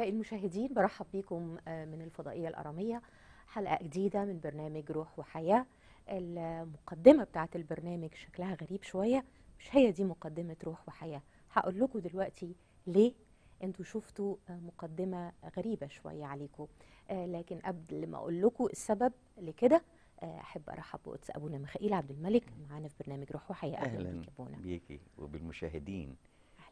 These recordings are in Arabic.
أعزائي المشاهدين برحب بكم آه، من الفضائية الأرامية حلقة جديدة من برنامج روح وحياة المقدمة بتاعت البرنامج شكلها غريب شوية مش هي دي مقدمة روح وحياة هقول لكم دلوقتي ليه انتوا شفتوا آه، مقدمة غريبة شوية عليكم آه، لكن قبل ما أقول لكم السبب لكده احب ارحب بقدس ابونا ميخائيل عبد الملك معانا في برنامج روح وحياه اهلا, بيك ابونا بيكي وبالمشاهدين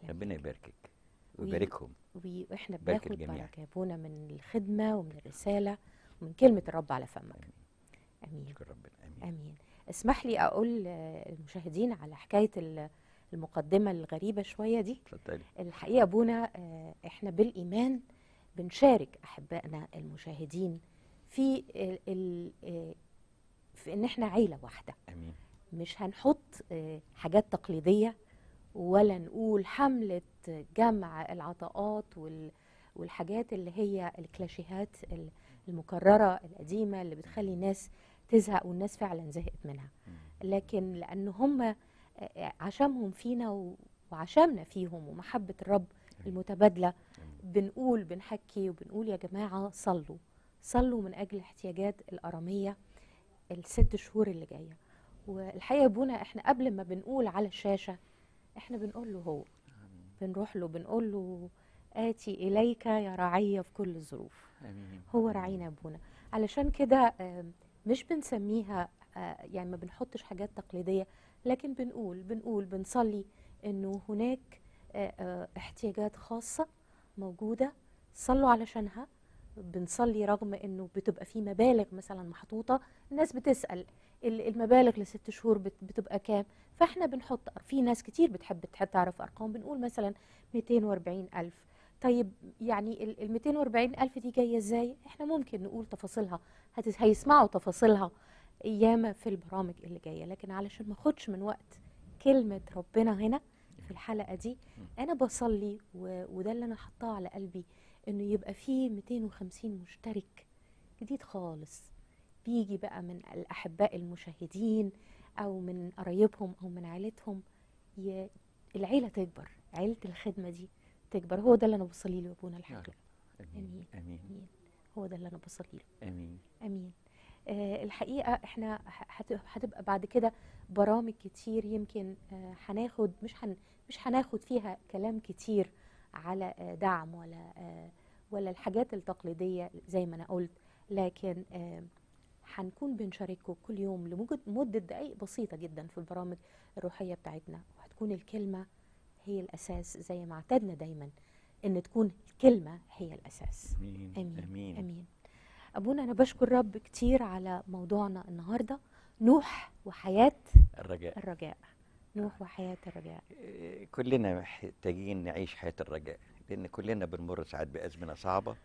ربنا يباركك ويباركهم واحنا بناخد بركه بونا من الخدمه ومن الرساله ومن كلمه الرب على فمك امين امين ربنا امين امين اسمح لي اقول للمشاهدين على حكايه المقدمه الغريبه شويه دي الحقيقه ابونا آه، احنا بالايمان بنشارك احبائنا المشاهدين في الـ الـ آه، في ان احنا عيله واحده امين مش هنحط آه، حاجات تقليديه ولا نقول حملة جمع العطاءات والحاجات اللي هي الكلاشيهات المكررة القديمة اللي بتخلي الناس تزهق والناس فعلا زهقت منها لكن لأن هم عشمهم فينا وعشمنا فيهم ومحبة الرب المتبادلة بنقول بنحكي وبنقول يا جماعة صلوا صلوا من أجل احتياجات الأرامية الست شهور اللي جايه والحقيقه بونا احنا قبل ما بنقول على الشاشه احنا بنقول له هو آمين. بنروح له بنقول له آتي إليك يا رعية في كل الظروف آمين. هو رعينا أبونا علشان كده مش بنسميها آه، يعني ما بنحطش حاجات تقليدية لكن بنقول بنقول بنصلي أنه هناك آه، آه، احتياجات خاصة موجودة صلوا علشانها بنصلي رغم أنه بتبقى في مبالغ مثلا محطوطة الناس بتسأل المبالغ لست شهور بتبقى كام فاحنا بنحط في ناس كتير بتحب تعرف ارقام بنقول مثلا 240 الف طيب يعني ال 240 الف دي جايه ازاي احنا ممكن نقول تفاصيلها هيسمعوا تفاصيلها ياما في البرامج اللي جايه لكن علشان ما اخدش من وقت كلمه ربنا هنا في الحلقه دي انا بصلي وده اللي انا حطاه على قلبي انه يبقى فيه 250 مشترك جديد خالص بيجي بقى من الأحباء المشاهدين أو من قرايبهم أو من عيلتهم ي... العيلة تكبر عيلة الخدمة دي تكبر هو ده اللي أنا بصلي له أبونا الحاج أمين. أمين. أمين هو ده اللي أنا بصلي له أمين أمين آه الحقيقة احنا هتبقى بعد كده برامج كتير يمكن آه، هناخد آه مش هن مش هناخد فيها كلام كتير على آه دعم ولا آه ولا الحاجات التقليدية زي ما أنا قلت لكن آه هنكون بنشارككم كل يوم لمدة دقائق بسيطة جدا في البرامج الروحية بتاعتنا وهتكون الكلمة هي الأساس زي ما اعتدنا دايما إن تكون الكلمة هي الأساس أمين أمين, أمين. أمين. أبونا أنا بشكر رب كتير على موضوعنا النهاردة نوح وحياة الرجاء الرجاء نوح وحياة الرجاء آه، كلنا محتاجين نعيش حياة الرجاء لأن كلنا بنمر ساعات بأزمنة صعبة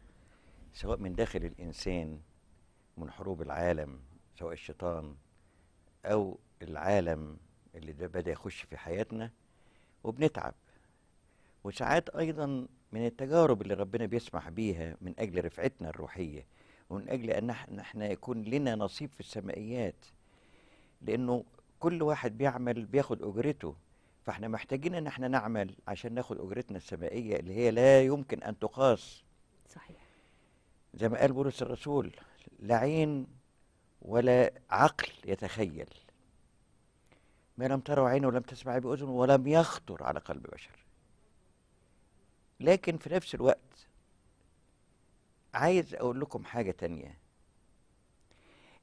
سواء من داخل الإنسان من حروب العالم سواء الشيطان أو العالم اللي ده بدأ يخش في حياتنا وبنتعب وساعات أيضا من التجارب اللي ربنا بيسمح بيها من أجل رفعتنا الروحية ومن أجل أن احنا يكون لنا نصيب في السمائيات لأنه كل واحد بيعمل بياخد أجرته فاحنا محتاجين ان احنا نعمل عشان ناخد اجرتنا السمائيه اللي هي لا يمكن ان تقاس صحيح زي ما قال بولس الرسول لا عين ولا عقل يتخيل ما لم تروا عين ولم تسمع بأذن ولم يخطر على قلب بشر لكن في نفس الوقت عايز أقول لكم حاجة تانية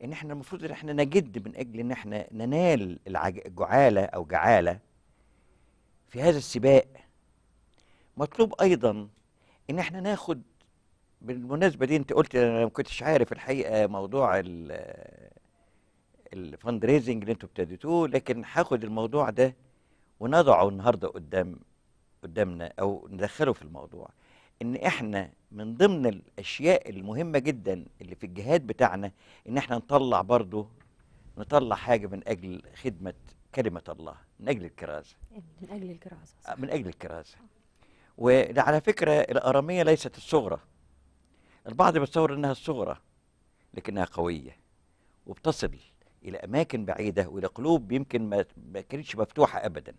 إن إحنا المفروض إن إحنا نجد من أجل إن إحنا ننال الجعالة أو جعالة في هذا السباق مطلوب أيضا إن إحنا ناخد بالمناسبه دي انت قلت انا ما كنتش عارف الحقيقه موضوع الفند ريزنج اللي انتوا ابتديتوه لكن هاخد الموضوع ده ونضعه النهارده قدام قدامنا او ندخله في الموضوع ان احنا من ضمن الاشياء المهمه جدا اللي في الجهاد بتاعنا ان احنا نطلع برضه نطلع حاجه من اجل خدمه كلمه الله من اجل الكرازه من اجل الكرازه من اجل الكرازه وعلى فكره الاراميه ليست الصغرى البعض بيتصور انها الصغرى لكنها قويه وبتصل الى اماكن بعيده والى قلوب يمكن ما, ما كانتش مفتوحه ابدا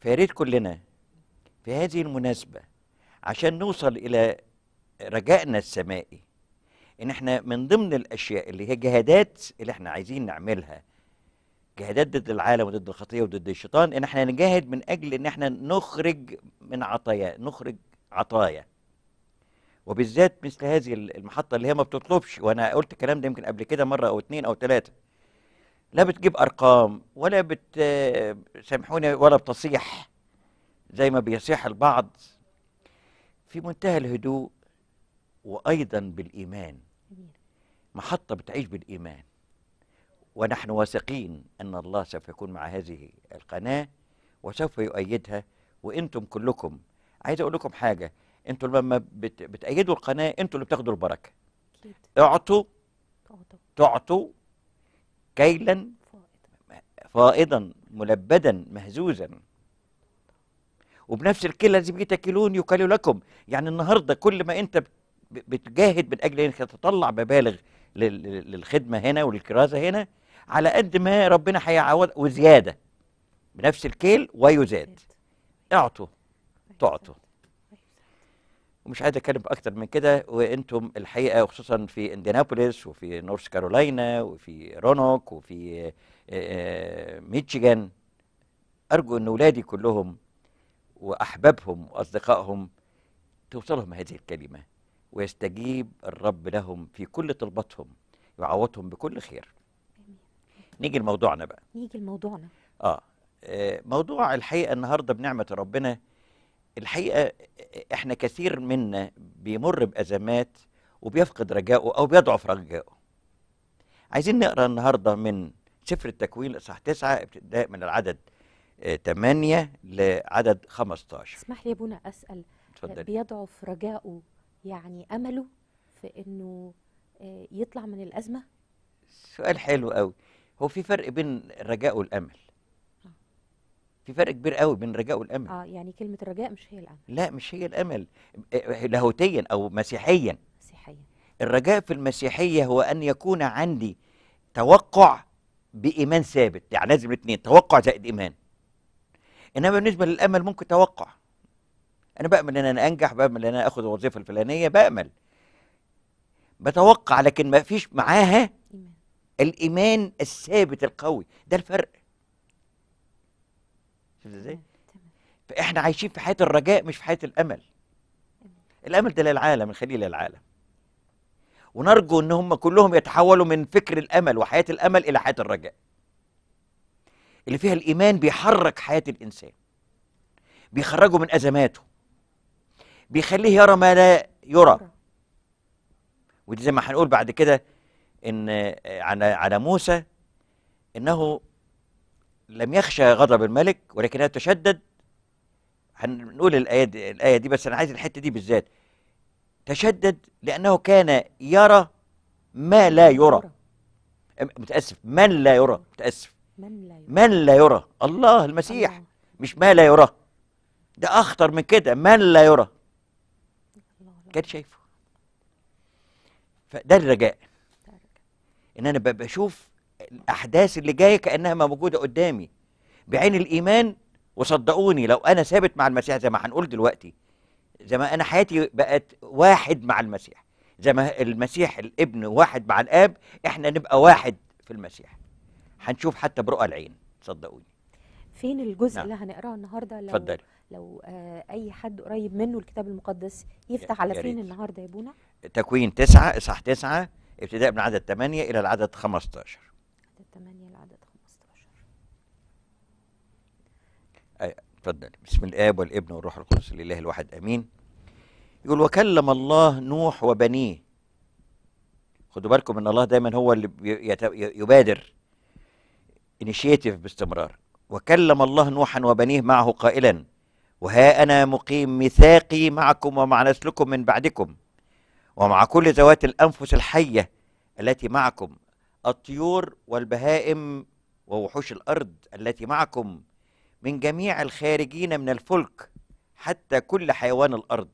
فياريت كلنا في هذه المناسبه عشان نوصل الى رجائنا السمائي ان احنا من ضمن الاشياء اللي هي جهادات اللي احنا عايزين نعملها جهادات ضد العالم وضد الخطيه وضد الشيطان ان احنا نجاهد من اجل ان احنا نخرج من عطايا نخرج عطايا وبالذات مثل هذه المحطه اللي هي ما بتطلبش وانا قلت الكلام ده يمكن قبل كده مره او اتنين او ثلاثه لا بتجيب ارقام ولا بت سامحوني ولا بتصيح زي ما بيصيح البعض في منتهى الهدوء وايضا بالايمان محطه بتعيش بالايمان ونحن واثقين ان الله سوف يكون مع هذه القناه وسوف يؤيدها وانتم كلكم عايز اقول لكم حاجه انتوا لما بت... بتأيدوا القناة انتوا اللي بتاخدوا البركة أكيد. اعطوا تعطوا كيلا فائضا ملبدا مهزوزا وبنفس الكيل لازم تكلون يكل لكم يعني النهارده كل ما انت بتجاهد من اجل انك تطلع مبالغ للخدمه هنا وللكرازه هنا على قد ما ربنا هيعوض وزياده بنفس الكيل ويزاد اعطوا تعطوا ومش عايز اتكلم اكتر من كده وانتم الحقيقه وخصوصا في اندينابوليس وفي نورث كارولينا وفي رونوك وفي ميتشيغان ارجو ان اولادي كلهم واحبابهم واصدقائهم توصلهم هذه الكلمه ويستجيب الرب لهم في كل طلباتهم ويعوضهم بكل خير نيجي لموضوعنا بقى نيجي لموضوعنا آه. اه موضوع الحقيقه النهارده بنعمه ربنا الحقيقه احنا كثير منا بيمر بازمات وبيفقد رجائه او بيضعف رجائه. عايزين نقرا النهارده من سفر التكوين اصحاح 9 ابتداء من العدد 8 آه، لعدد 15. اسمح لي يا ابونا اسال تفضل. بيضعف رجائه يعني امله في انه آه، يطلع من الازمه؟ سؤال حلو قوي. هو في فرق بين الرجاء والامل. في فرق كبير قوي بين الرجاء والامل اه يعني كلمه الرجاء مش هي الامل لا مش هي الامل آه، آه، لاهوتيا او مسيحيا مسيحيا الرجاء في المسيحيه هو ان يكون عندي توقع بايمان ثابت يعني لازم الاثنين توقع زائد ايمان انما بالنسبه للامل ممكن توقع انا بامل ان انا انجح بامل ان انا اخد الوظيفه الفلانيه بامل بتوقع لكن ما فيش معاها الايمان الثابت القوي ده الفرق شفت ازاي؟ أيوة، فاحنا عايشين في حياه الرجاء مش في حياه الامل الامل ده للعالم الخليل للعالم ونرجو ان هم كلهم يتحولوا من فكر الامل وحياه الامل الى حياه الرجاء اللي فيها الايمان بيحرك حياه الانسان بيخرجه من ازماته بيخليه يرى ما لا يرى ودي زي ما هنقول بعد كده ان آه، على على موسى انه لم يخشى غضب الملك ولكنه تشدد هنقول الآية دي, الآية دي بس أنا عايز الحتة دي بالذات تشدد لأنه كان يرى ما لا يرى متأسف من لا يرى متأسف من لا يرى, الله المسيح مش ما لا يرى ده أخطر من كده من لا يرى كان شايفه فده الرجاء ان انا بشوف الأحداث اللي جاية كأنها موجودة قدامي بعين الإيمان وصدقوني لو أنا ثابت مع المسيح زي ما هنقول دلوقتي زي ما أنا حياتي بقت واحد مع المسيح زي ما المسيح الابن واحد مع الآب إحنا نبقى واحد في المسيح هنشوف حتى برؤى العين صدقوني فين الجزء نعم. اللي هنقراه النهارده لو فضل. لو آه اي حد قريب منه الكتاب المقدس يفتح على فين النهارده يا بونا تكوين تسعة اصحاح تسعة ابتداء من عدد 8 الى العدد 15 8 العدد 15 اتفضل بسم الاب والابن والروح القدس لله الواحد امين يقول وكلم الله نوح وبنيه خدوا بالكم ان الله دايما هو اللي يبادر انيشيتيف باستمرار وكلم الله نوحا وبنيه معه قائلا وها انا مقيم ميثاقي معكم ومع نسلكم من بعدكم ومع كل ذوات الانفس الحيه التي معكم الطيور والبهائم ووحوش الارض التي معكم من جميع الخارجين من الفلك حتى كل حيوان الارض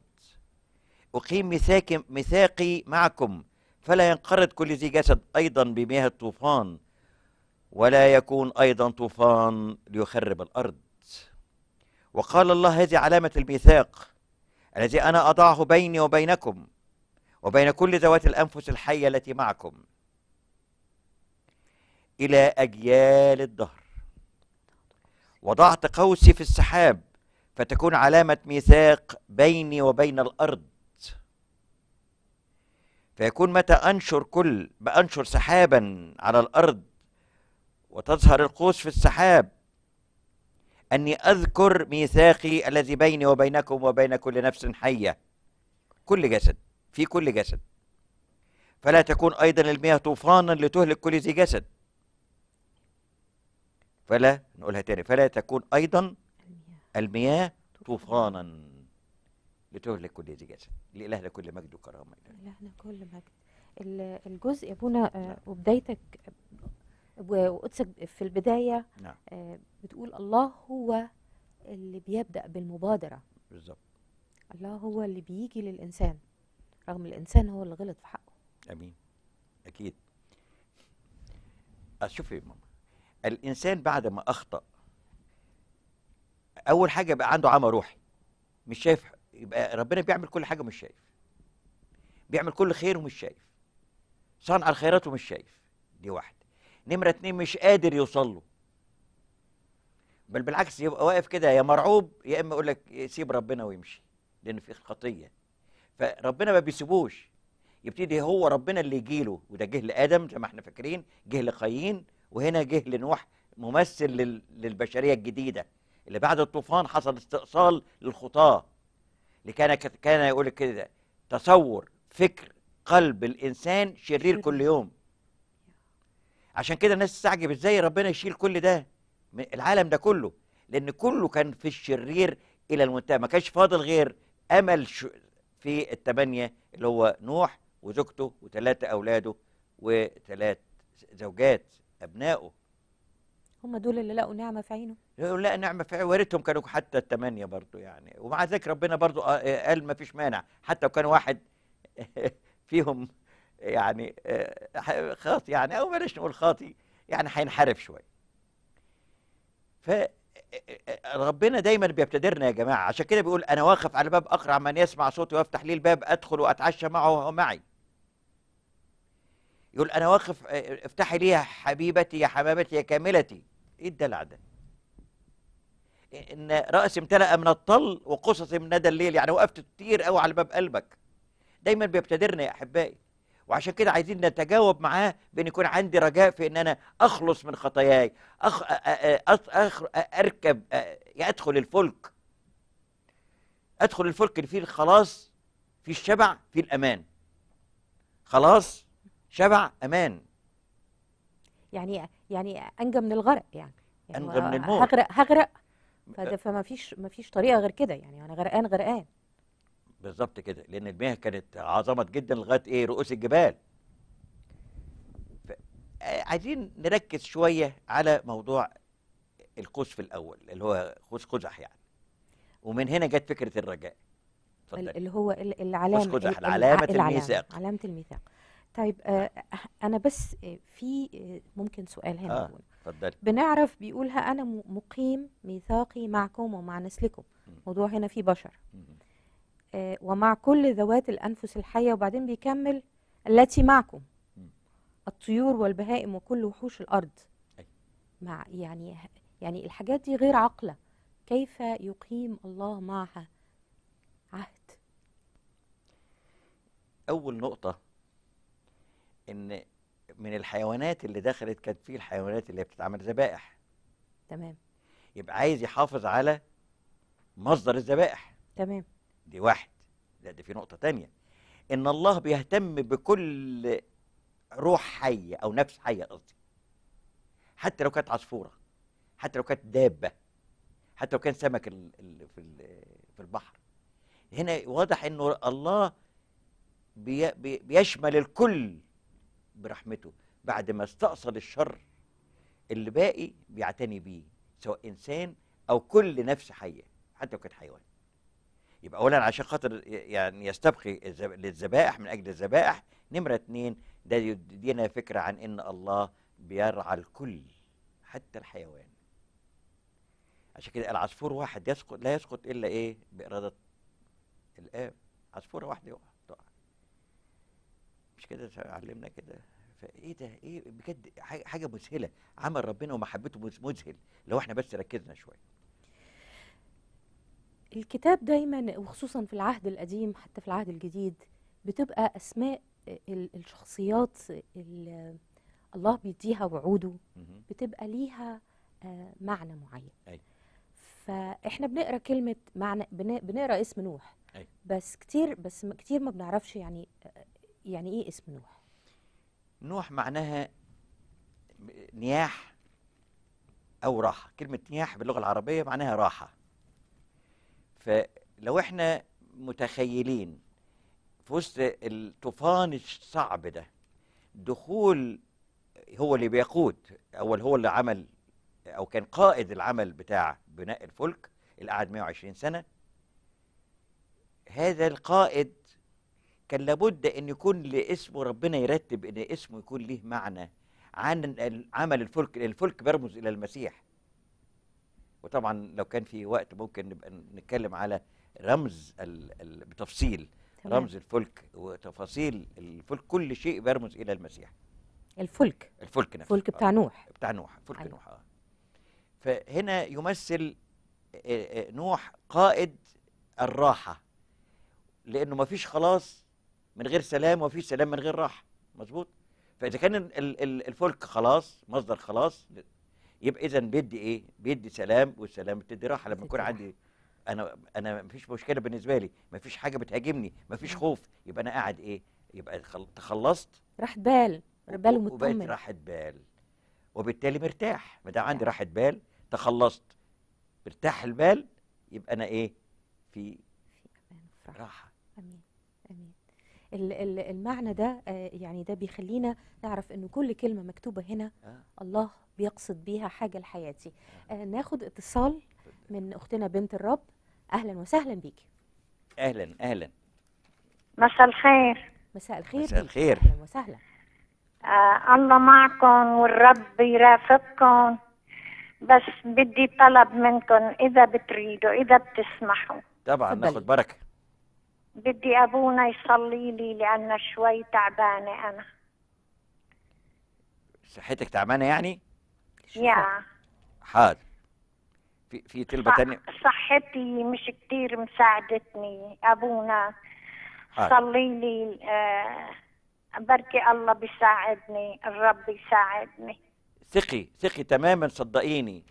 اقيم ميثاقي ميثاقي معكم فلا ينقرض كل ذي جسد ايضا بمياه الطوفان ولا يكون ايضا طوفان ليخرب الارض وقال الله هذه علامه الميثاق الذي انا اضعه بيني وبينكم وبين كل ذوات الانفس الحيه التي معكم إلى أجيال الدهر وضعت قوسي في السحاب فتكون علامة ميثاق بيني وبين الأرض فيكون متى أنشر كل بأنشر سحابا على الأرض وتظهر القوس في السحاب أني أذكر ميثاقي الذي بيني وبينكم وبين كل نفس حية كل جسد في كل جسد فلا تكون أيضا المياه طوفانا لتهلك كل ذي جسد فلا نقولها تاني فلا تكون أيضا المياه طوفانا لتهلك كل ذي جسد لإلهنا كل مجد وكرامة لإلهنا كل مجد الجزء يا بونا آه، نعم. وبدايتك وقدسك في البداية نعم. آه، بتقول الله هو اللي بيبدأ بالمبادرة بالظبط الله هو اللي بيجي للإنسان رغم الإنسان هو اللي غلط في حقه أمين أكيد أشوفي إيه ماما الانسان بعد ما اخطا اول حاجه يبقى عنده عمى روحي مش شايف يبقى ربنا بيعمل كل حاجه مش شايف بيعمل كل خير ومش شايف صنع الخيرات ومش شايف دي واحد نمره اتنين مش قادر يوصل له بل بالعكس يبقى واقف كده يا مرعوب يا اما يقول لك سيب ربنا ويمشي لان في خطيه فربنا ما بيسيبوش يبتدي هو ربنا اللي يجيله وده جه لادم زي ما احنا فاكرين جه لقايين وهنا جه لنوح ممثل للبشرية الجديدة اللي بعد الطوفان حصل استئصال للخطاة اللي كان كان يقول كده تصور فكر قلب الإنسان شرير كل يوم عشان كده الناس تستعجب ازاي ربنا يشيل كل ده من العالم ده كله لأن كله كان في الشرير إلى المنتهى ما كانش فاضل غير أمل في التمانية اللي هو نوح وزوجته وثلاثة أولاده وثلاث زوجات أبنائه هم دول اللي لقوا نعمة في عينه لا نعمة في عينه واريتهم كانوا حتى الثمانية برضو يعني ومع ذلك ربنا برضو آه، آه، قال ما فيش مانع حتى لو كان واحد فيهم يعني آه، خاطي يعني أو بلاش نقول خاطي يعني هينحرف شوية فربنا دايما بيبتدرنا يا جماعة عشان كده بيقول أنا واقف على باب أقرع من يسمع صوتي وأفتح لي الباب أدخل وأتعشى معه وهو معي يقول انا واقف آه، افتحي لي يا حبيبتي يا حمامتي يا كاملتي ايه الدلع ده ان راسي امتلا من الطل وقصصي من ندى الليل يعني وقفت كتير قوي على باب قلبك دايما بيبتدرنا يا احبائي وعشان كده عايزين نتجاوب معاه بان يكون عندي رجاء في ان انا اخلص من خطاياي أخ... أخ... أ... اركب ادخل الفلك ادخل الفلك اللي فيه الخلاص فيه الشبع فيه الامان خلاص شبع أمان يعني يعني أنجى من الغرق يعني, يعني أنجى من الموت هغرق هغرق فما فيش ما فيش طريقة غير كده يعني أنا غرقان غرقان بالظبط كده لأن المياه كانت عظمت جدا لغاية إيه رؤوس الجبال آه، عايزين نركز شوية على موضوع القوس في الأول اللي هو قوس قزح يعني ومن هنا جت فكرة الرجاء اللي هو العلامة قوس قزح علامة الميثاق علامة الميثاق طيب آه،, آه انا بس آه، في آه، ممكن سؤال هنا آه. اتفضلي بنعرف بيقولها انا مقيم ميثاقي معكم ومع نسلكم موضوع هنا في بشر آه ومع كل ذوات الانفس الحيه وبعدين بيكمل التي معكم الطيور والبهائم وكل وحوش الارض مع يعني يعني الحاجات دي غير عاقله كيف يقيم الله معها عهد اول نقطه ان من الحيوانات اللي دخلت كانت فيه الحيوانات اللي بتتعمل ذبائح تمام يبقى عايز يحافظ على مصدر الذبائح تمام دي واحد لا دي في نقطة تانية إن الله بيهتم بكل روح حية أو نفس حية قصدي حتى لو كانت عصفورة حتى لو كانت دابة حتى لو كان سمك في في البحر هنا واضح إنه الله بيشمل الكل برحمته بعد ما استأصل الشر اللي باقي بيعتني بيه سواء إنسان أو كل نفس حية حتى لو كانت حيوان يبقى أولا عشان خاطر يعني يستبقي للذبائح من أجل الذبائح نمرة اتنين ده يدينا فكرة عن إن الله بيرعى الكل حتى الحيوان عشان كده العصفور واحد يسقط لا يسقط إلا إيه بإرادة الآب عصفورة واحدة يقع مش كده علمنا كده فايه ده ايه بجد حاجه مذهله عمل ربنا ومحبته مذهل لو احنا بس ركزنا شويه الكتاب دايما وخصوصا في العهد القديم حتى في العهد الجديد بتبقى اسماء الشخصيات اللي الله بيديها وعوده بتبقى ليها آه، معنى معين فاحنا بنقرا كلمه معنى بنقرا اسم نوح بس كتير بس كتير ما بنعرفش يعني آه، يعني ايه اسم نوح نوح معناها نياح او راحه كلمه نياح باللغه العربيه معناها راحه فلو احنا متخيلين في وسط الطوفان الصعب ده دخول هو اللي بيقود اول هو اللي عمل او كان قائد العمل بتاع بناء الفلك اللي قعد 120 سنه هذا القائد كان لابد ان يكون لاسمه ربنا يرتب ان اسمه يكون ليه معنى عن عمل الفلك الفلك بيرمز الى المسيح وطبعا لو كان في وقت ممكن نبقى نتكلم على رمز الـ الـ بتفصيل تمام. رمز الفلك وتفاصيل الفلك كل شيء بيرمز الى المسيح الفلك الفلك نفسه الفلك بتاع آه. نوح بتاع نوح فلك أيوة. نوح اه فهنا يمثل آه، آه، نوح قائد الراحه لانه ما فيش خلاص من غير سلام ومفيش سلام من غير راحه مظبوط فاذا كان الفلك خلاص مصدر خلاص يبقى اذا بيدي ايه بيدي سلام والسلام بتدي راحه لما يكون عندي انا انا مفيش مشكله بالنسبه لي مفيش حاجه بتهاجمني مفيش خوف يبقى انا قاعد ايه يبقى تخلصت راحه بال بال ومطمن راحت راحه بال وبالتالي مرتاح ما دام عندي نعم. راحه بال تخلصت مرتاح البال يبقى انا ايه في راحه المعنى ده آه، يعني ده بيخلينا نعرف ان كل كلمه مكتوبه هنا آه. الله بيقصد بيها حاجه لحياتي آه. ناخد اتصال من اختنا بنت الرب اهلا وسهلا بيكي اهلا اهلا مساء الخير مساء الخير مساء الخير اهلا وسهلا آه الله معكم والرب يرافقكم بس بدي طلب منكم اذا بتريدوا اذا بتسمحوا طبعا ناخد بركه بدي ابونا يصلي لي لان شوي تعبانه انا صحتك تعبانه يعني؟ يا حاضر في في طلبه صح تانية صحتي مش كتير مساعدتني ابونا صلي لي آه بركي الله بيساعدني الرب يساعدني ثقي ثقي تماما صدقيني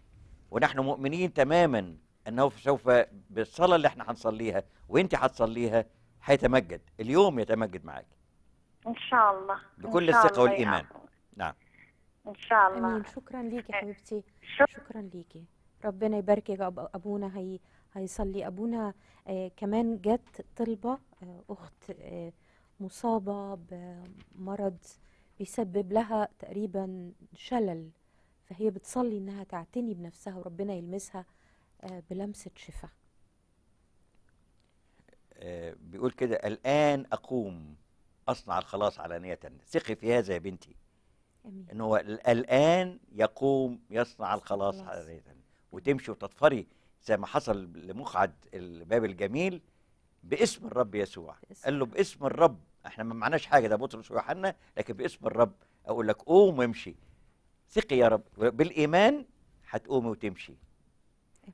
ونحن مؤمنين تماما انه سوف بالصلاه اللي احنا هنصليها وانت هتصليها هيتمجد اليوم يتمجد معاك ان شاء الله بكل الثقه والايمان نعم ان شاء الله امين شكرا ليكي حبيبتي شكرا ليكي ربنا يباركك ابونا هي هيصلي ابونا آه كمان جت طلبه آه اخت آه مصابه بمرض بيسبب لها تقريبا شلل فهي بتصلي انها تعتني بنفسها وربنا يلمسها آه، بلمسة شفاء آه، بيقول كده الآن أقوم أصنع الخلاص علانية ثقي في هذا يا بنتي أمين. إن هو الآن يقوم يصنع الخلاص علانية وتمشي وتطفري زي ما حصل لمقعد الباب الجميل باسم الرب يسوع باسم. قال له باسم الرب احنا ما معناش حاجه ده بطرس ويوحنا لكن باسم الرب اقول لك قوم وامشي ثقي يا رب بالايمان هتقومي وتمشي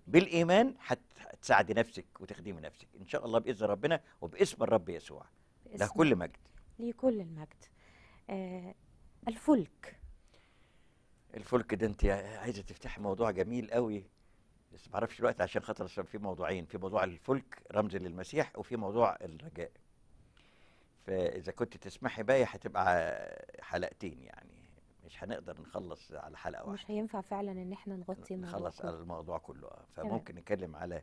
بالايمان هتساعدي نفسك وتخدمي نفسك ان شاء الله باذن ربنا وباسم الرب يسوع له كل مجد ليه كل المجد آه الفلك الفلك ده انت عايزه تفتحي موضوع جميل قوي بس ما اعرفش الوقت عشان خاطر في موضوعين في موضوع الفلك رمز للمسيح وفي موضوع الرجاء فاذا كنت تسمحي بقى هتبقى حلقتين يعني مش هنقدر نخلص على حلقه واحده مش هينفع فعلا ان احنا نغطي نخلص على الموضوع كله آه، فممكن تمام. نتكلم على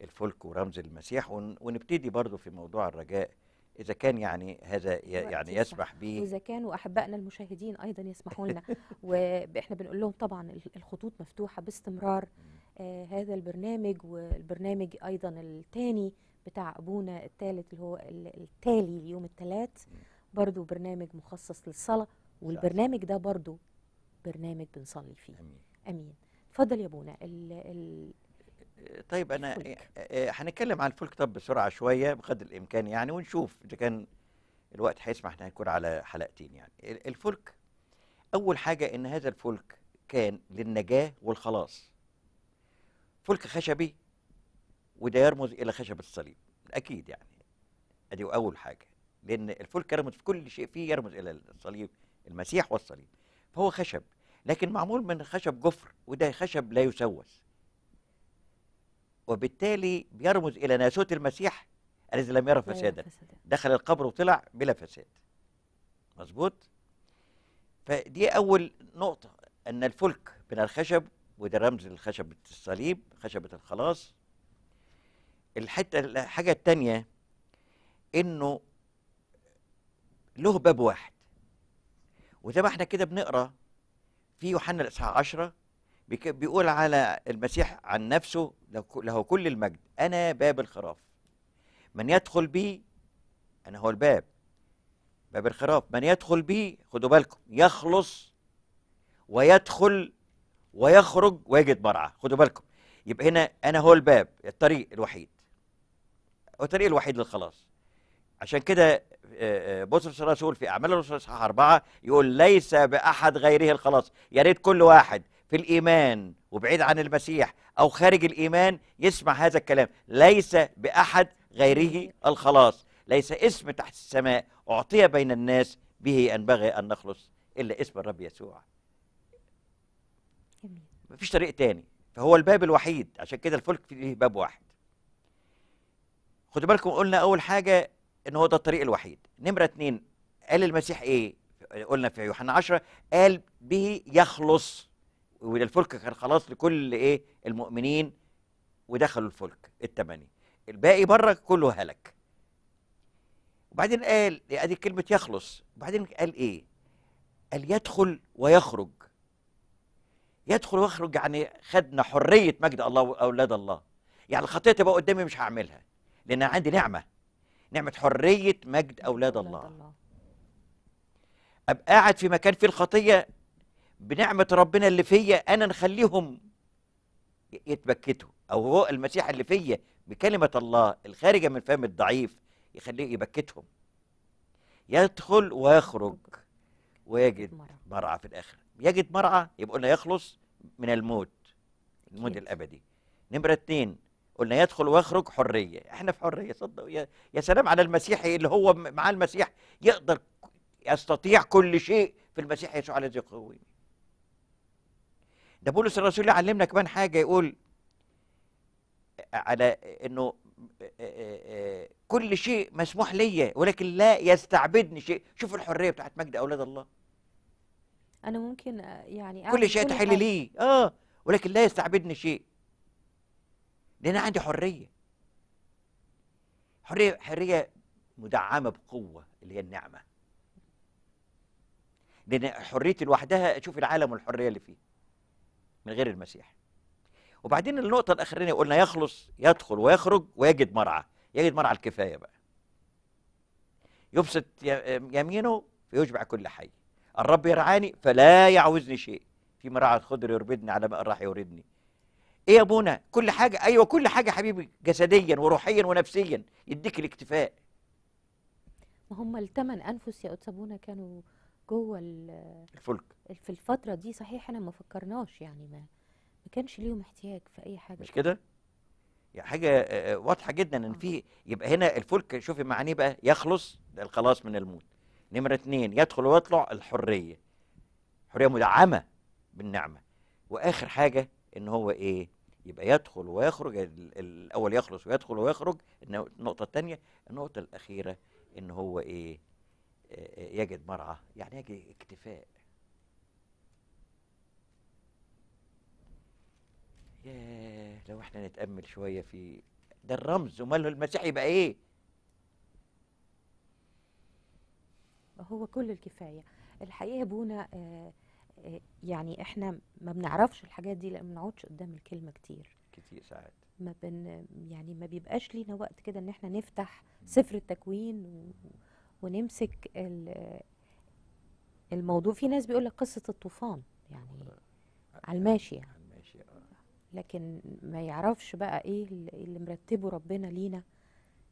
الفلك ورمز المسيح ونبتدي برضو في موضوع الرجاء إذا كان يعني هذا يعني يسمح به وإذا كانوا أحبائنا المشاهدين أيضا يسمحوا لنا وإحنا بنقول لهم طبعا الخطوط مفتوحة باستمرار آه هذا البرنامج والبرنامج أيضا الثاني بتاع أبونا الثالث اللي هو التالي يوم الثلاث برضو برنامج مخصص للصلاة والبرنامج ده برضو برنامج بنصلي فيه امين امين اتفضل يا ابونا ال ال طيب انا إيه، إيه، هنتكلم عن الفلك طب بسرعه شويه بقدر الامكان يعني ونشوف اذا كان الوقت هيسمح احنا هنكون على حلقتين يعني الفلك اول حاجه ان هذا الفلك كان للنجاه والخلاص فلك خشبي وده يرمز الى خشب الصليب اكيد يعني ادي اول حاجه لان الفلك يرمز في كل شيء فيه يرمز الى الصليب المسيح والصليب فهو خشب لكن معمول من خشب جفر وده خشب لا يسوس وبالتالي بيرمز الى ناسوت المسيح الذي لم يرى فسادا دخل القبر وطلع بلا فساد مظبوط فدي اول نقطه ان الفلك من الخشب وده رمز لخشبة الصليب خشبة الخلاص الحتة الحاجة الثانيه انه له باب واحد وزي ما احنا كده بنقرا في يوحنا الاصحاح 10 بيقول على المسيح عن نفسه له كل المجد انا باب الخراف من يدخل بي انا هو الباب باب الخراف من يدخل بي خدوا بالكم يخلص ويدخل ويخرج ويجد مرعى خدوا بالكم يبقى هنا انا هو الباب الطريق الوحيد هو الطريق الوحيد للخلاص عشان كده بطرس آه، الرسول آه، في أعمال الرسول إصحاح أربعة يقول ليس بأحد غيره الخلاص يا ريت كل واحد في الإيمان وبعيد عن المسيح أو خارج الإيمان يسمع هذا الكلام ليس بأحد غيره الخلاص ليس اسم تحت السماء أعطي بين الناس به ينبغي أن نخلص إلا اسم الرب يسوع مفيش طريق تاني فهو الباب الوحيد عشان كده الفلك فيه باب واحد خدوا بالكم قلنا أول حاجة ان هو ده الطريق الوحيد نمره اتنين قال المسيح ايه قلنا في يوحنا 10 قال به يخلص والفلك كان خلاص لكل ايه المؤمنين ودخلوا الفلك الثمانيه الباقي بره كله هلك وبعدين قال ادي كلمه يخلص وبعدين قال ايه قال يدخل ويخرج يدخل ويخرج يعني خدنا حريه مجد الله واولاد الله يعني الخطيه تبقى قدامي مش هعملها لان عندي نعمه نعمة حرية مجد أولاد الله, الله. أبقى قاعد في مكان فيه الخطية بنعمة ربنا اللي فيا أنا نخليهم يتبكتوا أو هو المسيح اللي فيا بكلمة الله الخارجة من فم الضعيف يخليه يبكتهم يدخل ويخرج ويجد مرعى في الآخر يجد مرعى يبقى قلنا يخلص من الموت الموت الأبدي نمرة اتنين قلنا يدخل ويخرج حريه احنا في حريه صدق يا, سلام على المسيحي اللي هو مع المسيح يقدر يستطيع كل شيء في المسيح يسوع الذي يقويني ده بولس الرسول علمنا كمان حاجه يقول على انه كل شيء مسموح ليا ولكن لا يستعبدني شيء شوف الحريه بتاعت مجد اولاد الله انا ممكن يعني كل شيء تحل لي اه ولكن لا يستعبدني شيء لان عندي حريه حريه حريه مدعمه بقوه اللي هي النعمه لان حريتي لوحدها اشوف العالم والحريه اللي فيه من غير المسيح وبعدين النقطه الاخرانيه قلنا يخلص يدخل ويخرج ويجد مرعى يجد مرعى الكفايه بقى يبسط يمينه فيشبع كل حي الرب يرعاني فلا يعوزني شيء في مرعى خضر يربدني على ما راح يوردني ايه يا ابونا كل حاجه ايوه كل حاجه حبيبي جسديا وروحيا ونفسيا يديك الاكتفاء ما هم الثمن انفس يا ابونا كانوا جوه الفلك في الفتره دي صحيح انا ما فكرناش يعني ما ما كانش ليهم احتياج في اي حاجه مش كده يعني حاجه آه، آه، واضحه جدا ان آه. في يبقى هنا الفلك شوفي معانيه بقى يخلص الخلاص من الموت نمره اتنين يدخل ويطلع الحريه حريه مدعمه بالنعمه واخر حاجه ان هو ايه يبقى يدخل ويخرج الاول يخلص ويدخل ويخرج النقطه الثانيه النقطه الاخيره ان هو ايه يجد مرعى يعني يجد اكتفاء يا لو احنا نتامل شويه في ده الرمز امال المسيح يبقى ايه هو كل الكفايه الحقيقه بونا آه يعني احنا ما بنعرفش الحاجات دي لان ما بنقعدش قدام الكلمه كتير كتير ساعات ما بن يعني ما بيبقاش لينا وقت كده ان احنا نفتح سفر التكوين و... ونمسك ال... الموضوع في ناس بيقول لك قصه الطوفان يعني على الماشي يعني آه. لكن ما يعرفش بقى إيه, ايه اللي مرتبه ربنا لينا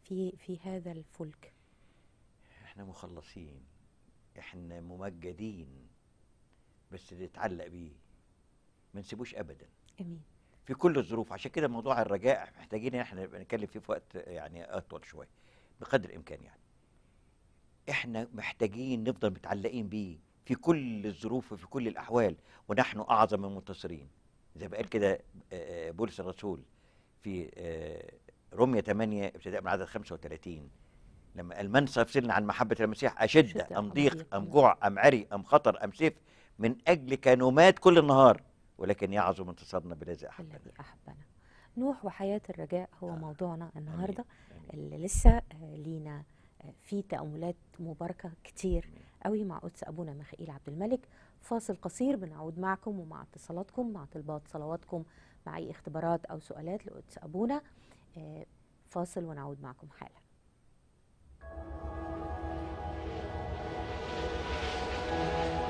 في في هذا الفلك احنا مخلصين احنا ممجدين بس اللي يتعلق بيه ما نسيبوش ابدا امين في كل الظروف عشان كده موضوع الرجاء محتاجين احنا نتكلم فيه في وقت يعني اطول شويه بقدر الامكان يعني احنا محتاجين نفضل متعلقين بيه في كل الظروف وفي كل الاحوال ونحن اعظم المنتصرين زي ما قال كده آه، آه، بولس الرسول في آه، رمية 8 ابتداء من عدد 35 لما قال من سيفصلنا عن محبة المسيح أشدة أم ضيق أم جوع أم عري أم خطر أم سيف من أجل كانوا مات كل النهار ولكن يعظم انتصارنا بالذي أحبنا الذي أحبنا نوح وحياة الرجاء هو آه. موضوعنا النهاردة آمين. اللي لسه آه، لينا آه، في تأملات مباركة كتير قوي مع قدس أبونا ميخائيل عبد الملك فاصل قصير بنعود معكم ومع اتصالاتكم مع طلبات صلواتكم مع أي اختبارات أو سؤالات لقدس أبونا آه، فاصل ونعود معكم حالا thank you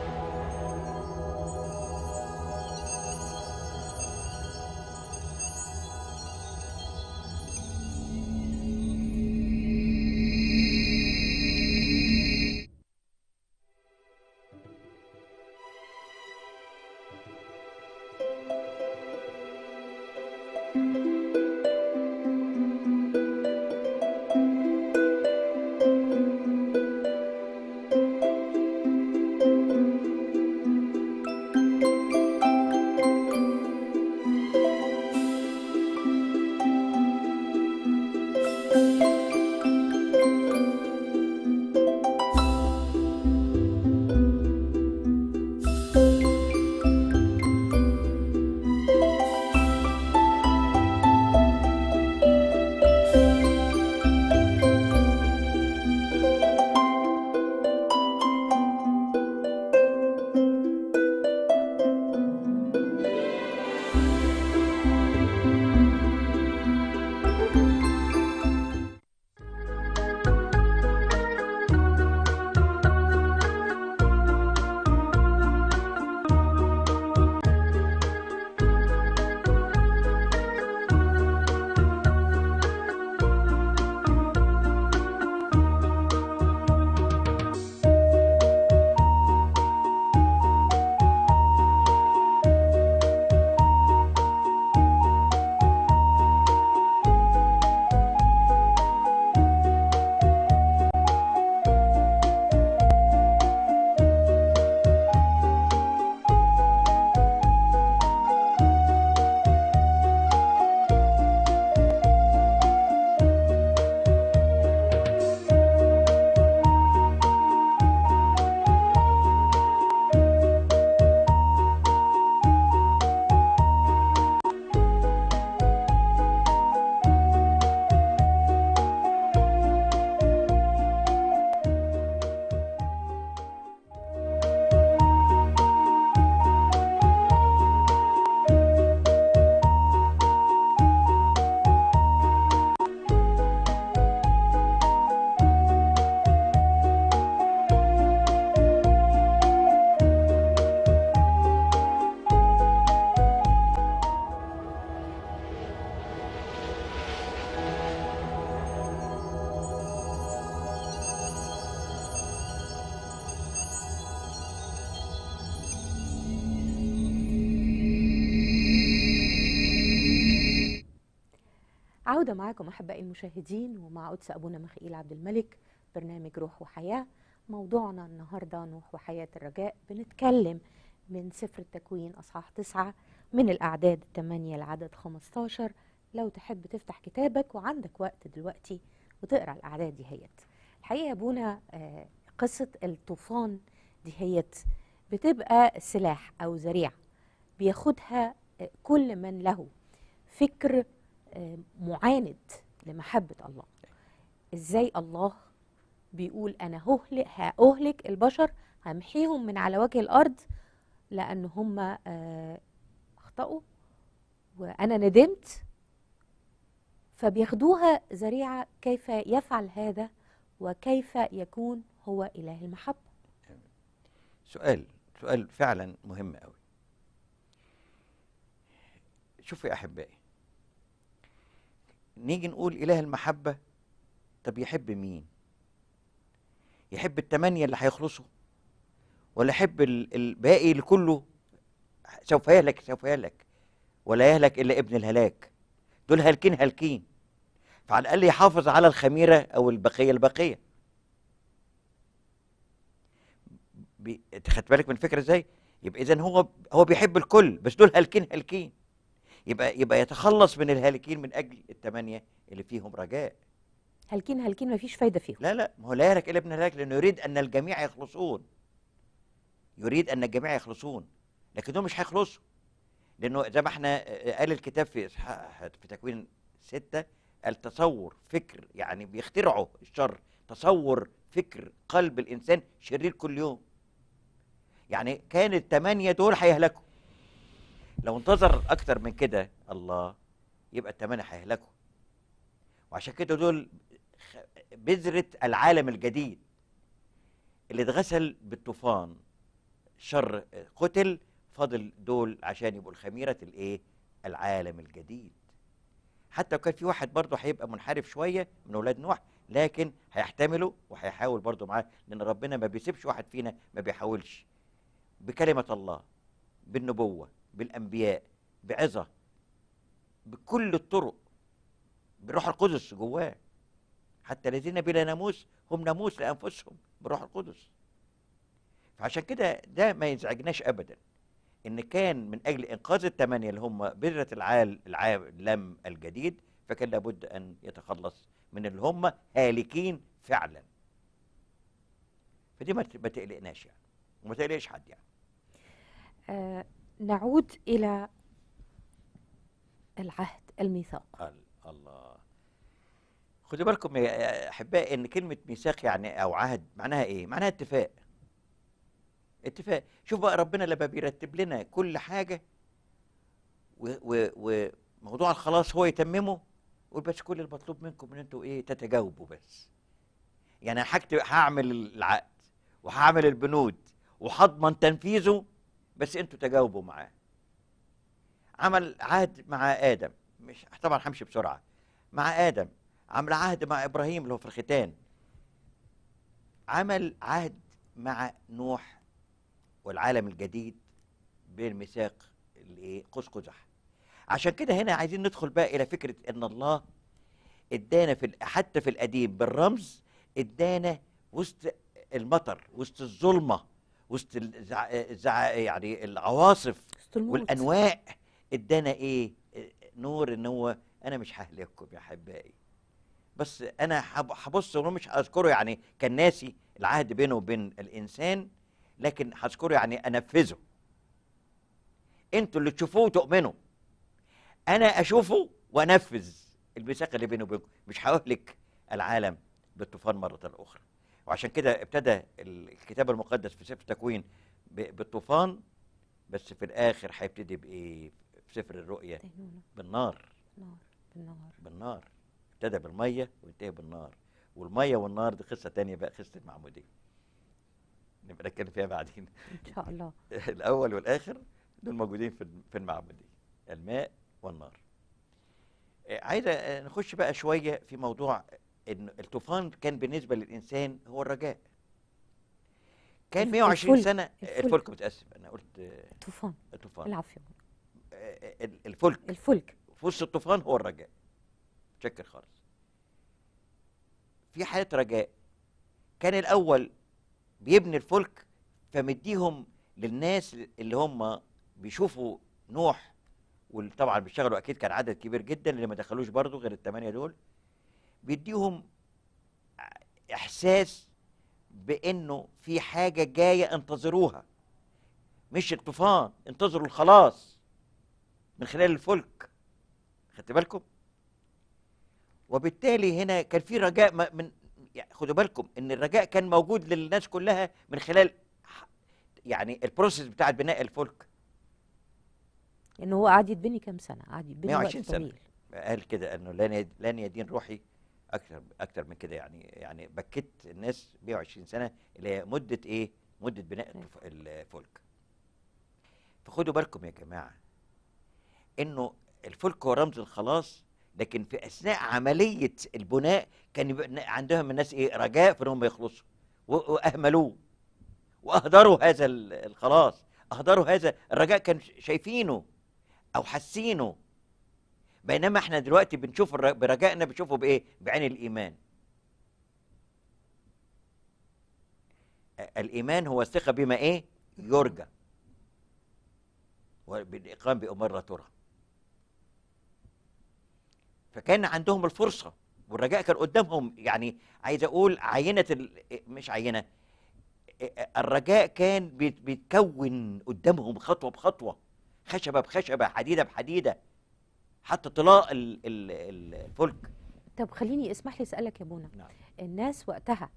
أحبائي المشاهدين ومع قدس أبونا مخيل عبد الملك برنامج روح وحياة موضوعنا النهاردة نوح وحياة الرجاء بنتكلم من سفر التكوين أصحاح تسعة من الأعداد 8 لعدد 15 لو تحب تفتح كتابك وعندك وقت دلوقتي وتقرأ الأعداد دي هيت الحقيقة يا أبونا آه، قصة الطوفان دي هيت بتبقى سلاح أو ذريعة بياخدها آه، كل من له فكر معاند لمحبة الله ازاي الله بيقول انا ههلك هاهلك البشر همحيهم من على وجه الارض لان هم آه، اخطاوا وانا ندمت فبياخدوها ذريعه كيف يفعل هذا وكيف يكون هو اله المحبه سؤال سؤال فعلا مهم قوي شوفوا يا احبائي نيجي نقول إله المحبة طب يحب مين؟ يحب التمانية اللي هيخلصوا ولا يحب الباقي اللي كله سوف يهلك سوف يهلك ولا يهلك إلا ابن الهلاك دول هالكين هالكين فعلى الأقل يحافظ على الخميرة أو البقية البقية خدت بالك من الفكرة ازاي؟ يبقى إذا هو هو بيحب الكل بس دول هالكين هالكين يبقى يبقى يتخلص من الهالكين من اجل الثمانيه اللي فيهم رجاء هالكين هالكين ما فيش فايده فيهم لا لا ما هو لا يهلك الا ابن الهلاك لانه يريد ان الجميع يخلصون يريد ان الجميع يخلصون لكن دول مش هيخلصوا لانه زي ما احنا آه، قال الكتاب في في تكوين ستة التصور فكر يعني بيخترعوا الشر تصور فكر قلب الانسان شرير كل يوم يعني كان الثمانيه دول هيهلكوا لو انتظر اكتر من كده الله يبقى الثمانية هيهلكوا وعشان كده دول بذرة العالم الجديد اللي اتغسل بالطوفان شر قتل فاضل دول عشان يبقوا الخميرة الايه العالم الجديد حتى لو كان في واحد برضه هيبقى منحرف شوية من أولاد نوح لكن هيحتمله وهيحاول برضه معاه لأن ربنا ما بيسيبش واحد فينا ما بيحاولش بكلمة الله بالنبوة بالانبياء بعظه بكل الطرق بالروح القدس جواه حتى الذين بلا ناموس هم ناموس لانفسهم بالروح القدس فعشان كده ده ما يزعجناش ابدا ان كان من اجل انقاذ الثمانيه اللي هم بذره العال العالم الجديد فكان لابد ان يتخلص من اللي هم هالكين فعلا فدي ما تقلقناش يعني وما تقلقش حد يعني آه، نعود إلى العهد الميثاق الله خذوا بالكم يا أحباء إن كلمة ميثاق يعني أو عهد معناها إيه؟ معناها اتفاق اتفاق شوف بقى ربنا لما بيرتب لنا كل حاجة وموضوع الخلاص هو يتممه يقول بس كل المطلوب منكم ان انتوا ايه تتجاوبوا بس يعني حاجتي هعمل العقد وهعمل البنود وهضمن تنفيذه بس انتوا تجاوبوا معاه عمل عهد مع ادم مش طبعا همشي بسرعه مع ادم عمل عهد مع ابراهيم اللي هو في الختان عمل عهد مع نوح والعالم الجديد بالميثاق الايه قوس قزح عشان كده هنا عايزين ندخل بقى الى فكره ان الله ادانا في حتى في القديم بالرمز ادانا وسط المطر وسط الظلمه وسط الزع... الزع... يعني العواصف والانواء ادانا ايه نور ان هو انا مش ههلككم يا احبائي بس انا هبص ومش هذكره يعني كان ناسي العهد بينه وبين الانسان لكن هذكره يعني انفذه انتوا اللي تشوفوه وتؤمنوا انا اشوفه وانفذ الميثاق اللي بيني وبينكم مش ههلك العالم بالطوفان مره اخرى وعشان كده ابتدى الكتاب المقدس في سفر التكوين بالطوفان بس في الاخر هيبتدي بايه في سفر الرؤيا بالنار بالنار بالنار بالنار ابتدى بالميه وانتهى بالنار والميه والنار دي قصه تانية بقى قصه المعموديه نبقى نتكلم فيها بعدين ان شاء الله الاول والاخر دول موجودين في في المعموديه الماء والنار آه، عايزه آه، نخش بقى شويه في موضوع ان الطوفان كان بالنسبه للانسان هو الرجاء كان 120 الفلك. سنه الفلك, الفلك متاسف انا قلت طوفان الطوفان العافيه آه، الفلك الفلك في وسط الطوفان هو الرجاء متشكر خالص في حاله رجاء كان الاول بيبني الفلك فمديهم للناس اللي هم بيشوفوا نوح وطبعا بيشتغلوا اكيد كان عدد كبير جدا اللي ما دخلوش برضه غير الثمانيه دول بيديهم احساس بانه في حاجه جايه انتظروها مش الطوفان انتظروا الخلاص من خلال الفلك خدت بالكم وبالتالي هنا كان في رجاء من يعني خدوا بالكم ان الرجاء كان موجود للناس كلها من خلال يعني البروسيس بتاعه بناء الفلك انه هو قعد يتبني كام سنه قعد يتبني 120 سنه طويل. قال كده انه لن لن يدين روحي اكثر اكثر من كده يعني يعني بكت الناس 120 سنه اللي هي مده ايه مده بناء الفلك فخدوا بالكم يا جماعه انه الفلك هو رمز الخلاص لكن في اثناء عمليه البناء كان عندهم الناس ايه رجاء في انهم يخلصوا واهملوه واهدروا هذا الخلاص اهدروا هذا الرجاء كان شايفينه او حاسينه بينما احنا دلوقتي بنشوف برجائنا بنشوفه بايه بعين الايمان الايمان هو الثقه بما ايه يرجى وبالاقام بامر ترى فكان عندهم الفرصه والرجاء كان قدامهم يعني عايز اقول عينه ال... مش عينه الرجاء كان بيتكون قدامهم خطوه بخطوه خشبه بخشبه حديده بحديده حتى طلاء الفلك طب خليني اسمح لي اسالك يا بونا نعم. الناس وقتها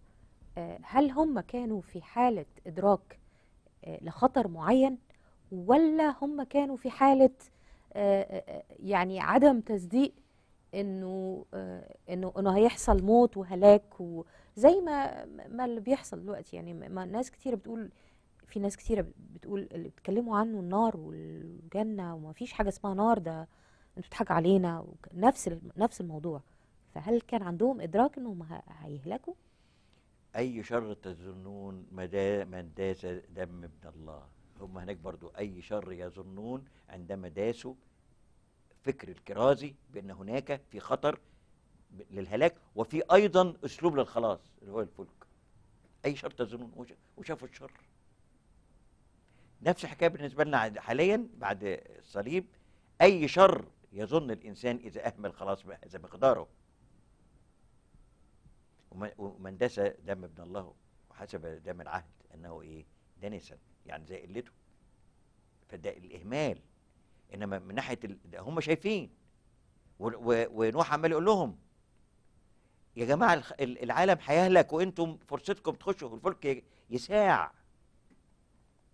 آه، هل هم كانوا في حاله ادراك آه، لخطر معين ولا هم كانوا في حاله آه، يعني عدم تصديق انه انه انه هيحصل موت وهلاك وزي ما ما اللي بيحصل دلوقتي يعني ما ناس كتير بتقول في ناس كتيرة بتقول اللي بيتكلموا عنه النار والجنة وما فيش حاجة اسمها نار ده انتوا بتضحكوا علينا نفس نفس الموضوع فهل كان عندهم ادراك انهم هيهلكوا اي شر تظنون مدى من داس دم ابن الله هم هناك برضو اي شر يظنون عندما داسوا فكر الكرازي بان هناك في خطر للهلاك وفي ايضا اسلوب للخلاص اللي هو الفلك اي شر تظنون وشافوا الشر نفس الحكايه بالنسبه لنا حاليا بعد الصليب اي شر يظن الإنسان إذا أهمل خلاص بقى هذا مقداره ومن دس دم ابن الله وحسب دم العهد أنه إيه دنسا يعني زي قلته فده الإهمال إنما من ناحية هم شايفين ونوح عمال يقول لهم يا جماعة العالم هيهلك وانتم فرصتكم تخشوا في الفلك يساع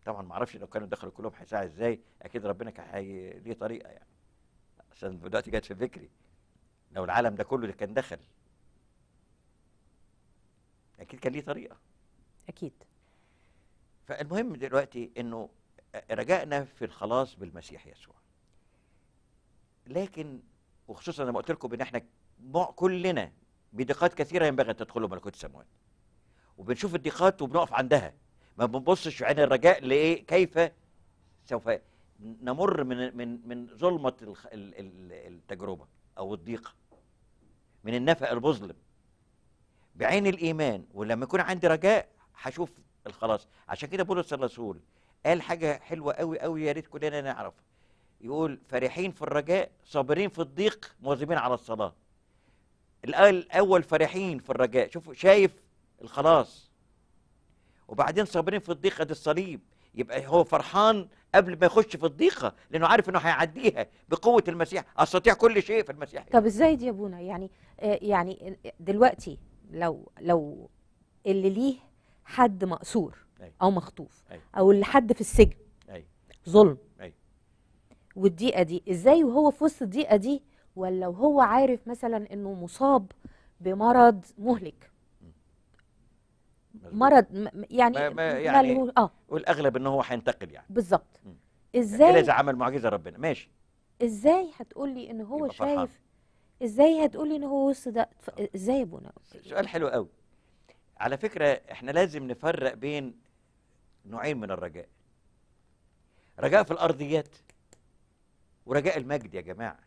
طبعا ما اعرفش لو كانوا دخلوا كلهم هيساع ازاي اكيد ربنا كان ليه طريقه يعني عشان دلوقتي جت في فكري لو العالم ده كله كان دخل اكيد كان ليه طريقه اكيد فالمهم دلوقتي انه رجعنا في الخلاص بالمسيح يسوع لكن وخصوصا لما قلت لكم ان احنا كلنا بدقات كثيره ينبغي ان تدخلوا ملكوت السماوات وبنشوف الدقات وبنقف عندها ما بنبصش في عين الرجاء لايه كيف سوف نمر من من من ظلمه التجربه او الضيقه من النفق المظلم بعين الايمان ولما يكون عندي رجاء هشوف الخلاص عشان كده بولس الرسول قال حاجه حلوه قوي قوي يا ريت كلنا نعرف يقول فرحين في الرجاء صابرين في الضيق مواظبين على الصلاه الاول فرحين في الرجاء شوف شايف الخلاص وبعدين صابرين في الضيق قد الصليب يبقى هو فرحان قبل ما يخش في الضيقه لانه عارف انه هيعديها بقوه المسيح استطيع كل شيء في المسيح طب ازاي دي يا ابونا يعني آه، يعني دلوقتي لو لو اللي ليه حد مقصور او مخطوف او اللي حد في السجن ظلم والضيقه دي ازاي وهو في وسط الضيقه دي ولا وهو عارف مثلا انه مصاب بمرض مهلك مرض يعني ما ما يعني ملهو... اه والاغلب ان هو هينتقل يعني بالظبط يعني ازاي اذا عمل معجزه ربنا ماشي ازاي هتقولي ان هو شايف فرحان. ازاي هتقولي ان هو وسط ده آه. ازاي يا ابونا سؤال حلو قوي على فكره احنا لازم نفرق بين نوعين من الرجاء رجاء في الارضيات ورجاء المجد يا جماعه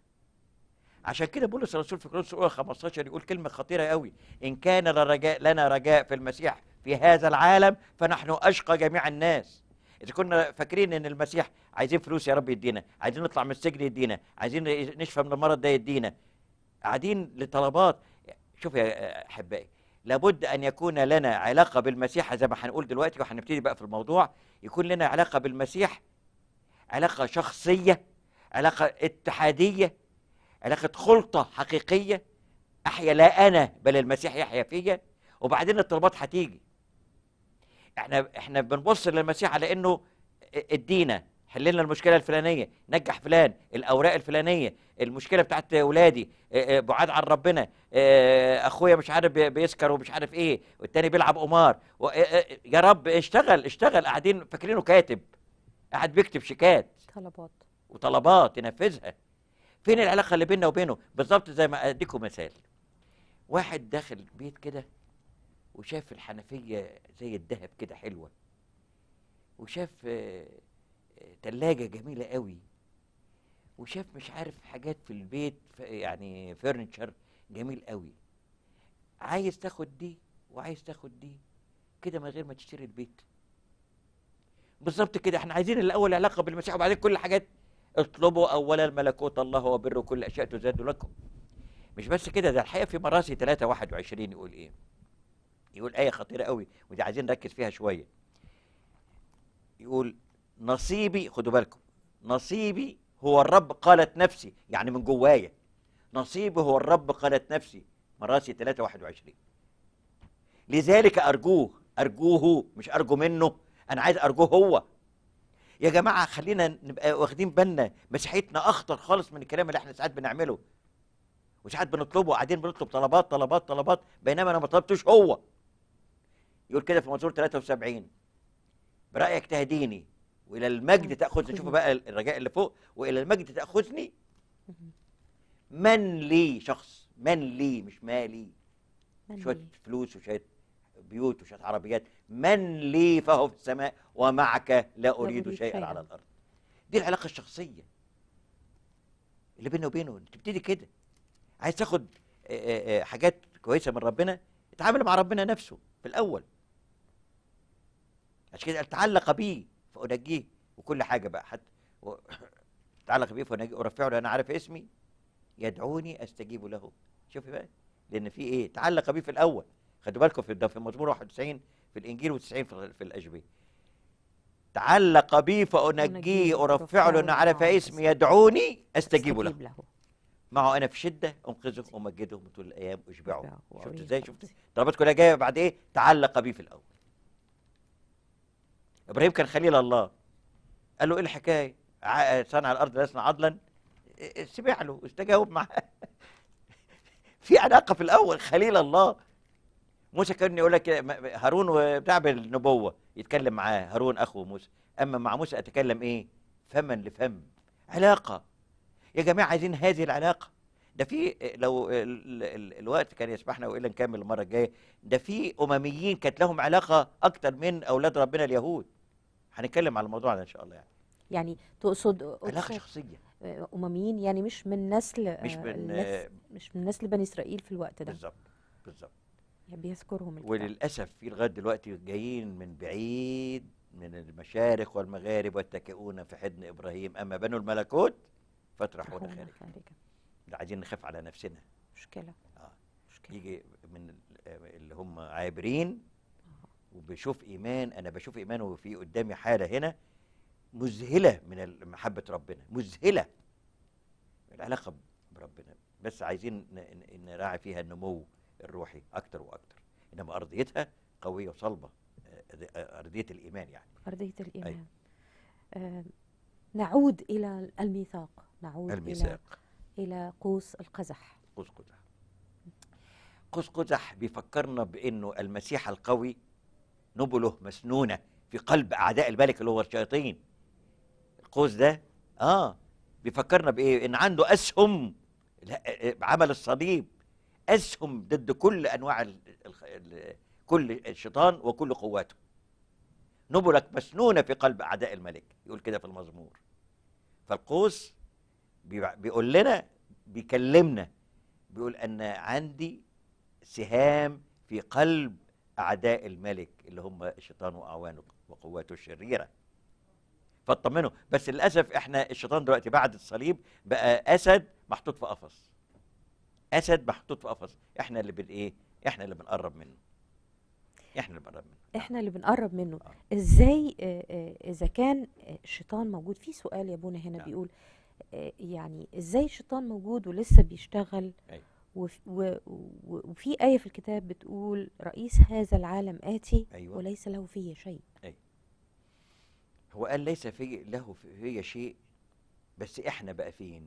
عشان كده بولس الرسول في كورنثوس الاولى 15 يقول كلمه خطيره قوي ان كان الرجاء لنا رجاء في المسيح في هذا العالم فنحن أشقى جميع الناس إذا كنا فاكرين إن المسيح عايزين فلوس يا رب يدينا عايزين نطلع من السجن يدينا عايزين نشفى من المرض ده يدينا قاعدين لطلبات شوف يا أحبائي لابد أن يكون لنا علاقة بالمسيح زي ما هنقول دلوقتي وهنبتدي بقى في الموضوع يكون لنا علاقة بالمسيح علاقة شخصية علاقة اتحادية علاقة خلطة حقيقية أحيا لا أنا بل المسيح يحيا فيا وبعدين الطلبات هتيجي احنا احنا بنبص للمسيح على انه ادينا حل لنا المشكله الفلانيه نجح فلان الاوراق الفلانيه المشكله بتاعت ولادي آه، آه، بعاد عن ربنا آه، اخويا مش عارف بيسكر ومش عارف ايه والتاني بيلعب قمار يا رب اشتغل اشتغل قاعدين فاكرينه كاتب قاعد بيكتب شيكات طلبات وطلبات ينفذها فين العلاقه اللي بيننا وبينه بالظبط زي ما اديكم مثال واحد داخل بيت كده وشاف الحنفية زي الذهب كده حلوة وشاف آه، آه، تلاجة جميلة قوي وشاف مش عارف حاجات في البيت يعني فرنتشر جميل قوي عايز تاخد دي وعايز تاخد دي كده من غير ما تشتري البيت بالظبط كده احنا عايزين الاول علاقه بالمسيح وبعدين كل حاجات اطلبوا اولا ملكوت الله وبره كل اشياء تزاد لكم مش بس كده ده الحقيقه في مراسي 3 21 يقول ايه يقول آية خطيرة قوي ودي عايزين نركز فيها شوية يقول نصيبي خدوا بالكم نصيبي هو الرب قالت نفسي يعني من جوايا نصيبي هو الرب قالت نفسي مراسي 3 21 لذلك أرجوه أرجوه مش أرجو منه أنا عايز أرجوه هو يا جماعة خلينا نبقى واخدين بالنا مسيحيتنا أخطر خالص من الكلام اللي احنا ساعات بنعمله وساعات بنطلبه قاعدين بنطلب طلبات طلبات طلبات بينما أنا ما طلبتوش هو يقول كده في منظور 73 برأيك تهديني وإلى المجد تأخذني شوفوا بقى الرجاء اللي فوق وإلى المجد تأخذني من لي شخص من لي مش مالي شوية فلوس وشوية بيوت وشوية عربيات من لي فهو في السماء ومعك لا أريد شيئا على الأرض دي العلاقة الشخصية اللي بينه وبينه تبتدي كده عايز تاخد حاجات كويسة من ربنا اتعامل مع ربنا نفسه في الأول عشان كده تعلق بي فانجيه وكل حاجه بقى حتى و... تعلق بيه فانجيه ارفعه لان عارف اسمي يدعوني استجيب له شوفي بقى لان في ايه تعلق بيه في الاول خدوا بالكم في ده في مزمور 91 في الانجيل و90 في, في الاجبيه تعلق بي فانجيه ارفعه لان عرف اسمي يدعوني استجيب له, معه انا في شده انقذه ومجده طول الايام اشبعه شفت ازاي شفت طلباتكم كلها جايه بعد ايه تعلق بي في الاول ابراهيم كان خليل الله قال له ايه الحكايه صنع الارض لا عضلا سمع له استجاوب معاه في علاقه في الاول خليل الله موسى كان يقول لك هارون وبتاع بالنبوه يتكلم معاه هارون اخو موسى اما مع موسى اتكلم ايه فما لفم علاقه يا جماعه عايزين هذه العلاقه ده في لو الوقت كان يسمحنا والا نكمل المره الجايه ده في امميين كانت لهم علاقه اكتر من اولاد ربنا اليهود هنتكلم على الموضوع ده ان شاء الله يعني يعني تقصد علاقه شخصيه آه، امميين يعني مش من نسل آه، مش من مش من نسل بني اسرائيل في الوقت ده بالظبط بالظبط يعني بيذكرهم الكتاب. وللاسف في لغايه دلوقتي جايين من بعيد من المشارق والمغارب واتكئون في حضن ابراهيم اما بنو الملكوت فترحون خارجا عايزين نخاف على نفسنا مشكله اه مشكله يجي من اللي هم عابرين وبشوف ايمان انا بشوف ايمان وفي قدامي حاله هنا مذهله من محبه ربنا مذهله العلاقه بربنا بس عايزين نراعي فيها النمو الروحي اكتر واكتر انما ارضيتها قويه وصلبه آه، آه، آه، ارضيه الايمان يعني ارضيه الايمان أي. آه نعود الى الميثاق نعود الميثاق إلى إلى قوس القزح قوس قزح قوس قزح بيفكرنا بأنه المسيح القوي نبله مسنونة في قلب أعداء الملك اللي هو الشياطين القوس ده آه بيفكرنا بإيه إن عنده أسهم آه، آه، عمل الصليب أسهم ضد كل أنواع الـ الـ كل الشيطان وكل قواته نبلك مسنونة في قلب أعداء الملك يقول كده في المزمور فالقوس بيقول لنا بيكلمنا بيقول أنا عندي سهام في قلب أعداء الملك اللي هم الشيطان وأعوانه وقواته الشريرة فاطمنوا بس للأسف احنا الشيطان دلوقتي بعد الصليب بقى أسد محطوط في قفص أسد محطوط في قفص احنا اللي بن إيه؟ احنا اللي بنقرب منه احنا اللي بنقرب منه احنا اللي بنقرب منه آه. ازاي اذا كان الشيطان موجود في سؤال يا بونا هنا نعم. بيقول آه، يعني ازاي الشيطان موجود ولسه بيشتغل أيوة. وفي آية في الكتاب بتقول رئيس هذا العالم آتي أيوة. وليس له فيه شيء أيوة. هو قال ليس في له فيه شيء بس احنا بقى فين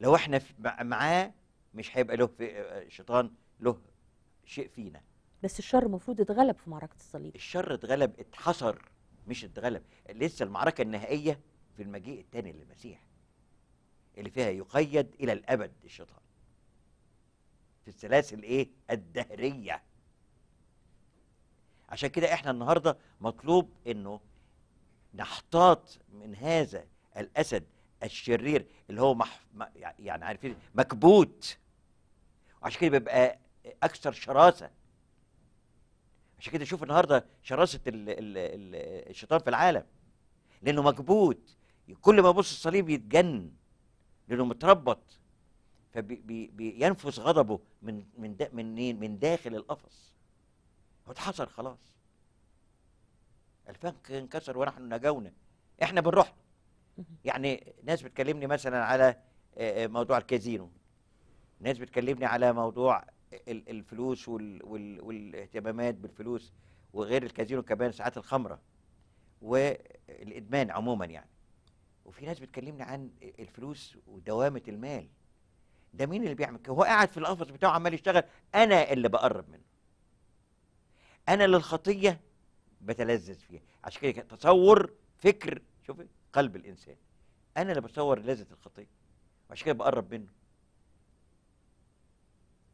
لو احنا معاه مش هيبقى له شيطان له شيء فينا بس الشر المفروض اتغلب في معركة الصليب الشر اتغلب اتحصر مش اتغلب لسه المعركة النهائية في المجيء الثاني للمسيح اللي فيها يقيد إلى الأبد الشيطان في السلاسل إيه؟ الدهرية عشان كده إحنا النهاردة مطلوب إنه نحتاط من هذا الأسد الشرير اللي هو مح... يعني عارفين مكبوت وعشان كده بيبقى أكثر شراسة عشان كده شوف النهارده شراسه ال ال ال الشيطان في العالم لانه مكبوت كل ما يبص الصليب يتجن لانه متربط فبينفذ غضبه من من دا من إيه؟ من داخل القفص هو اتحصر خلاص الفنك انكسر ونحن نجونا احنا بنروح يعني ناس بتكلمني مثلا على آه، آه، موضوع الكازينو ناس بتكلمني على موضوع الفلوس وال وال والاهتمامات بالفلوس وغير الكازينو كمان ساعات الخمره والادمان عموما يعني وفي ناس بتكلمني عن الفلوس ودوامه المال ده مين اللي بيعمل كده هو قاعد في القفص بتاعه عمال يشتغل انا اللي بقرب منه انا للخطيه بتلذذ فيها عشان كده تصور فكر شوف قلب الانسان انا اللي بصور لذه الخطيه وعشان كده بقرب منه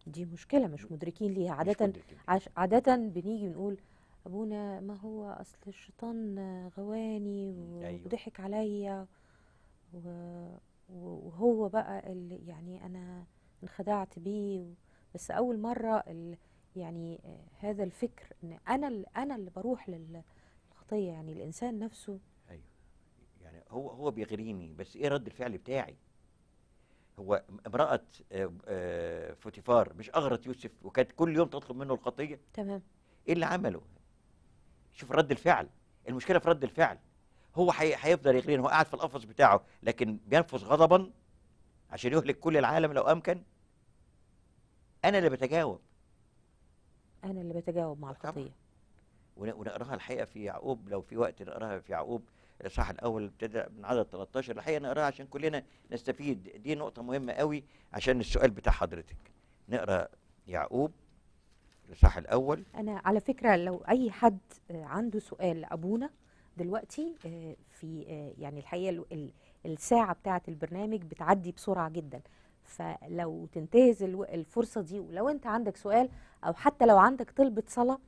دي مشكله مش مدركين ليها عاده مدركين. عاده بنيجي بنقول ابونا ما هو اصل الشيطان غواني أيوه. وضحك عليا وهو بقى اللي يعني انا انخدعت بيه بس اول مره يعني هذا الفكر ان انا اللي انا اللي بروح للخطيه يعني الانسان نفسه ايوه يعني هو هو بيغريني بس ايه رد الفعل بتاعي هو امراه آه، آه، فوتيفار مش اغرت يوسف وكانت كل يوم تطلب منه الخطيه تمام ايه اللي عمله شوف رد الفعل المشكله في رد الفعل هو هيفضل يغرينا هو قاعد في القفص بتاعه لكن بينفذ غضبا عشان يهلك كل العالم لو امكن انا اللي بتجاوب انا اللي بتجاوب مع الخطيه ونقراها الحقيقه في يعقوب لو في وقت نقراها في يعقوب الاصحاح الاول ابتدى من عدد 13 الحقيقه نقراها عشان كلنا نستفيد دي نقطه مهمه قوي عشان السؤال بتاع حضرتك نقرا يعقوب الاصحاح الاول انا على فكره لو اي حد عنده سؤال لابونا دلوقتي آه، في آه، يعني الحقيقه الساعه بتاعه البرنامج بتعدي بسرعه جدا فلو تنتهز الفرصه دي ولو انت عندك سؤال او حتى لو عندك طلبه صلاه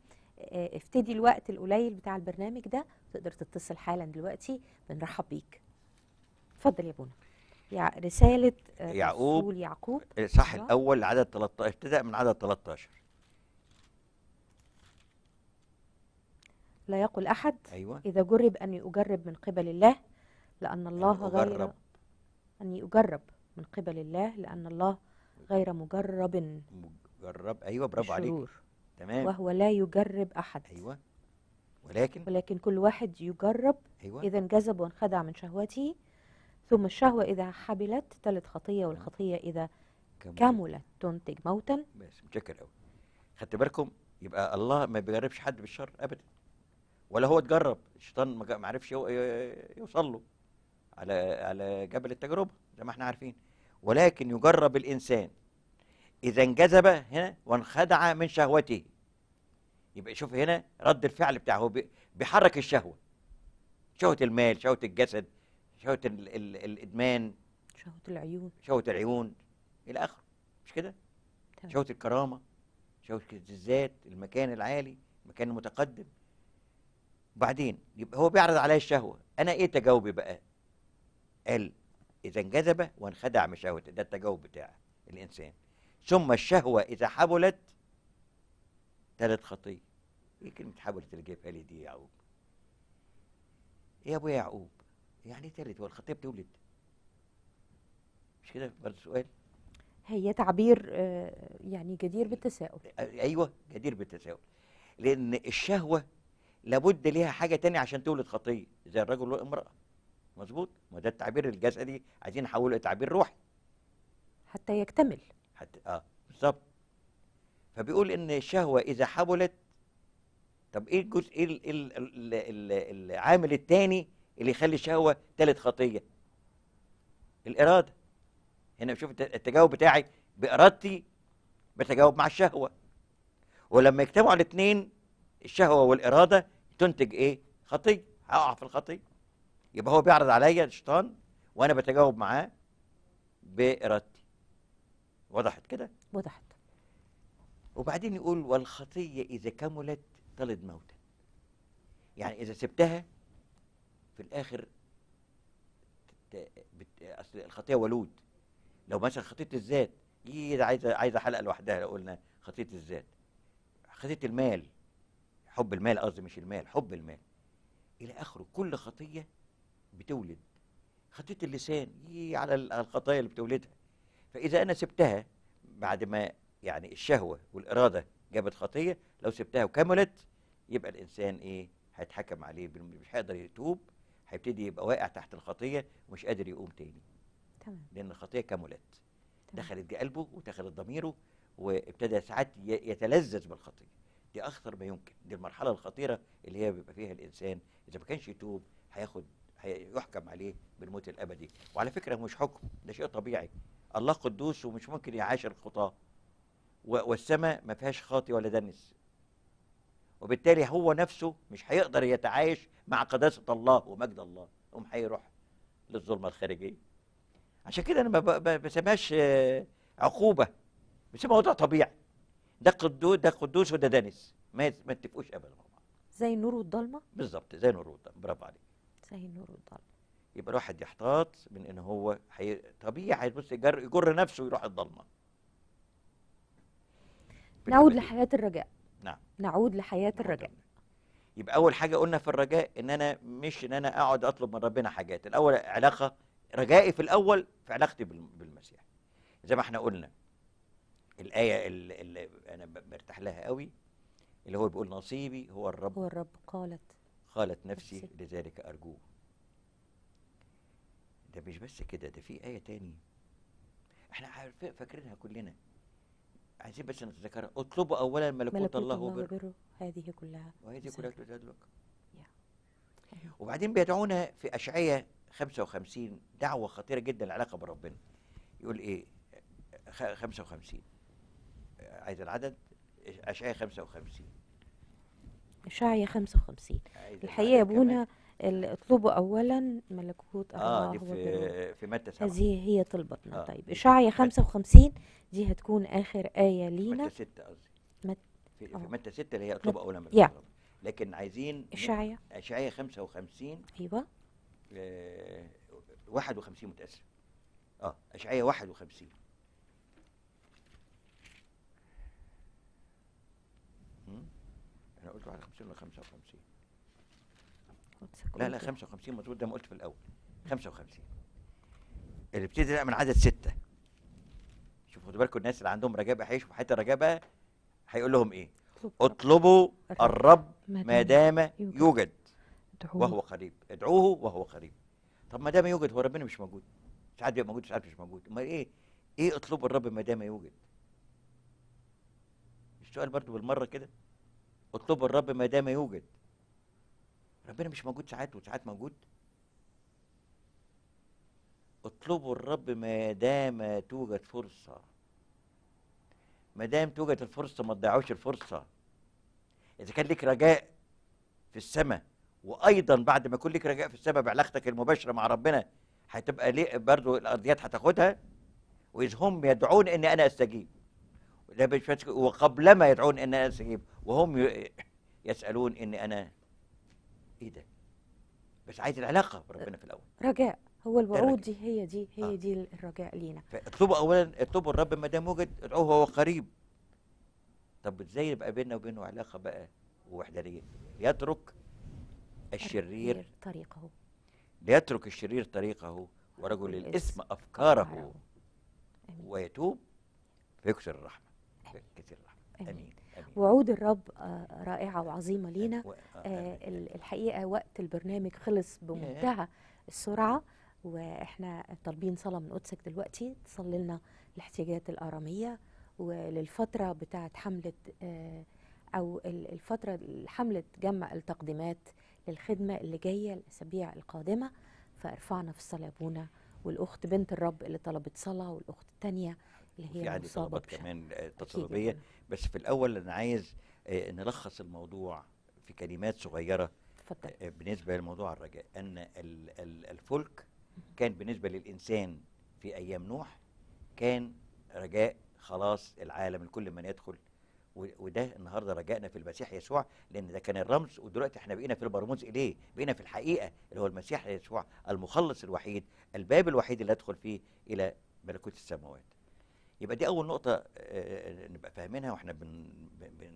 آه، افتدي الوقت القليل بتاع البرنامج ده تقدر تتصل حالا دلوقتي بنرحب بيك اتفضل يا بونا يع... رساله يعقوب يعقوب صح أيوه. الاول عدد 13 ابتدأ من عدد 13 لا يقل أحد أيوة. إذا جرب أني أجرب من قبل الله لأن يعني الله أجرب. غير أني أجرب من قبل الله لأن الله غير مجرب مجرب أيوة برافو عليك تمام وهو لا يجرب أحد أيوة ولكن ولكن كل واحد يجرب أيوة. إذا انجذب وانخدع من شهوته ثم الشهوة إذا حبلت تلت خطية والخطية إذا كملت, كملت تنتج موتا بس متشكر قوي خدت بالكم يبقى الله ما بيجربش حد بالشر أبدا ولا هو اتجرب الشيطان ما عرفش يوصل له على على جبل التجربه زي ما احنا عارفين ولكن يجرب الانسان اذا انجذب هنا وانخدع من شهوته يبقى شوف هنا رد الفعل بتاعه هو بيحرك الشهوه شهوه المال شهوه الجسد شهوه الـ الـ الادمان شهوه العيون شهوه العيون الى اخره مش كده شهوه الكرامه شهوه الذات المكان العالي المكان المتقدم وبعدين يبقى هو بيعرض عليا الشهوه انا ايه تجاوبي بقى قال اذا انجذب وانخدع من شهوته ده التجاوب بتاع الانسان ثم الشهوه اذا حبلت تلت خطيه ايه كلمه حبلت اللي جايبها لي دي يا يعقوب يا ابويا يعقوب يعني ايه ثالث هو الخطيه بتولد مش كده برضه سؤال هي تعبير آه، يعني جدير بالتساؤل ايوه جدير بالتساؤل لان الشهوه لابد ليها حاجه تانية عشان تولد خطيه زي الرجل والامراه مظبوط ما ده التعبير الجسدي عايزين نحوله لتعبير روحي حتى يكتمل حتى اه بالظبط فبيقول ان الشهوه اذا حبلت طب ايه الجزء ايه الـ إيه الـ الـ الـ العامل الثاني اللي يخلي الشهوه ثالث خطيه الاراده هنا بشوف التجاوب بتاعي بارادتي بتجاوب مع الشهوه ولما يجتمعوا الاثنين الشهوه والاراده تنتج ايه خطيه هقع في الخطيه يبقى هو بيعرض عليا الشيطان وانا بتجاوب معاه بارادتي وضحت كده وضحت وبعدين يقول والخطيه اذا كملت تلد موتا يعني اذا سبتها في الاخر بت... اصل الخطيه ولود لو مثلا خطيه الذات دي إيه عايزه عايزه حلقه لوحدها لو قلنا خطيه الذات خطيه المال حب المال قصدي مش المال حب المال الى اخره كل خطيه بتولد خطيه اللسان على الخطايا اللي بتولدها فاذا انا سبتها بعد ما يعني الشهوه والاراده جابت خطيه لو سبتها وكملت يبقى الانسان ايه هيتحكم عليه مش هيقدر يتوب هيبتدي يبقى واقع تحت الخطيه ومش قادر يقوم تاني تمام لان الخطيه كملت دخلت قلبه ودخلت ضميره وابتدى ساعات يتلذذ بالخطيه دي اخطر ما يمكن دي المرحله الخطيره اللي هي بيبقى فيها الانسان اذا ما كانش يتوب هياخد يحكم عليه بالموت الابدي وعلى فكره مش حكم ده شيء طبيعي الله قدوس ومش ممكن يعاشر الخطاه والسماء ما فيهاش خاطي ولا دنس وبالتالي هو نفسه مش هيقدر يتعايش مع قداسه الله ومجد الله قوم هيروح للظلمه الخارجيه عشان كده انا ما بسمهاش آه، عقوبه بسمها وضع طبيعي ده قدوس ده قدوس وده دانس ما ما اتفقوش ابدا مع بعض زي النور والضلمه بالظبط زي النور والضلمه برافو عليك زي النور والضلمه يبقى الواحد يحتاط من ان هو حي... طبيعي بص يجر... يجر نفسه ويروح الضلمه نعود لحياه الرجاء نعم نعود لحياه نعم، الرجاء يبقى اول حاجه قلنا في الرجاء ان انا مش ان انا اقعد اطلب من ربنا حاجات الاول علاقه رجائي في الاول في علاقتي بالمسيح زي ما احنا قلنا الايه اللي, اللي انا برتاح لها قوي اللي هو بيقول نصيبي هو الرب هو الرب قالت قالت نفسي, نفسي لذلك ارجوه ده مش بس كده ده في ايه تاني احنا فاكرينها كلنا عايزين بس نتذكرها اطلبوا اولا ملكوت, ملكوت الله وبره هذه كلها وهذه كلها تدلك وبعدين بيدعونا في اشعياء 55 دعوه خطيره جدا العلاقه بربنا يقول ايه 55 عايز العدد اشعيا 55 اشعيا 55 الحقيقه يا ابونا اطلبوا اولا ملكوت الله آه دي في, في متى سبعة. هذه هي طلبتنا آه طيب اشعيا 55 دي هتكون اخر ايه لينا متى 6 قصدي مت... في, في آه. متى 6 اللي هي اطلبوا اولا ملكوت yeah. لكن عايزين اشعيا اشعيا 55 ايوه آه 51 متاسف اه اشعيا 51 انا قلت على 50 ولا 55 لا لا 55 مظبوط ده ما قلت في الاول 55 اللي بتبتدي بقى من عدد ستة شوفوا خدوا بالكم الناس اللي عندهم رجابه هيشوفوا حته رجابه هيقول لهم ايه اطلبوا الرب ما دام يوجد وهو قريب ادعوه وهو قريب طب ما دام يوجد هو ربنا مش موجود ساعات بيبقى موجود ساعات مش موجود امال ايه ايه اطلبوا الرب ما دام يوجد السؤال برضو بالمره كده اطلبوا الرب ما دام يوجد ربنا مش موجود ساعات وساعات موجود اطلبوا الرب ما دام توجد فرصة ما دام توجد الفرصة ما تضيعوش الفرصة إذا كان لك رجاء في السماء وأيضا بعد ما يكون لك رجاء في السماء بعلاقتك المباشرة مع ربنا هتبقى ليه برضه الأرضيات هتاخدها وإذ هم يدعون إني أنا أستجيب وقبلما يدعون ان انا استجيب وهم يسالون ان انا ايه ده بس عايز العلاقه بربنا في الاول رجاء هو الوعود دي هي دي هي آه. دي الرجاء لينا فاطلبوا اولا اطلبوا الرب ما دام وجد ادعوه وهو قريب طب ازاي يبقى بيننا وبينه علاقه بقى ووحدانيه يترك الشرير طريقه ليترك الشرير طريقه ورجل الاسم افكاره ويتوب فيكسر الرحمه لك كتير رحمه آمين. أمين. أمين. وعود الرب آه، رائعة وعظيمة آه، لينا آه، الحقيقة وقت البرنامج خلص بمنتهى السرعة وإحنا طالبين صلاة من قدسك دلوقتي تصلي لنا الاحتياجات الآرامية وللفترة بتاعة حملة أو الفترة حملة جمع التقديمات للخدمة اللي جاية الأسابيع القادمة فارفعنا في الصلاة أبونا والأخت بنت الرب اللي طلبت صلاة والأخت الثانيه اللي هي في عندي طلبات كمان يعني. تطلبيه بس في الاول انا عايز آه، نلخص الموضوع في كلمات صغيره فتح. آه، بالنسبه لموضوع الرجاء ان الفلك كان بالنسبه للانسان في ايام نوح كان رجاء خلاص العالم لكل من يدخل وده النهارده رجائنا في المسيح يسوع لان ده كان الرمز ودلوقتي احنا بقينا في البرموز اليه بقينا في الحقيقه اللي هو المسيح يسوع المخلص الوحيد الباب الوحيد اللي ادخل فيه الى ملكوت السماوات يبقى دي اول نقطه آه، آه، نبقى فاهمينها واحنا بن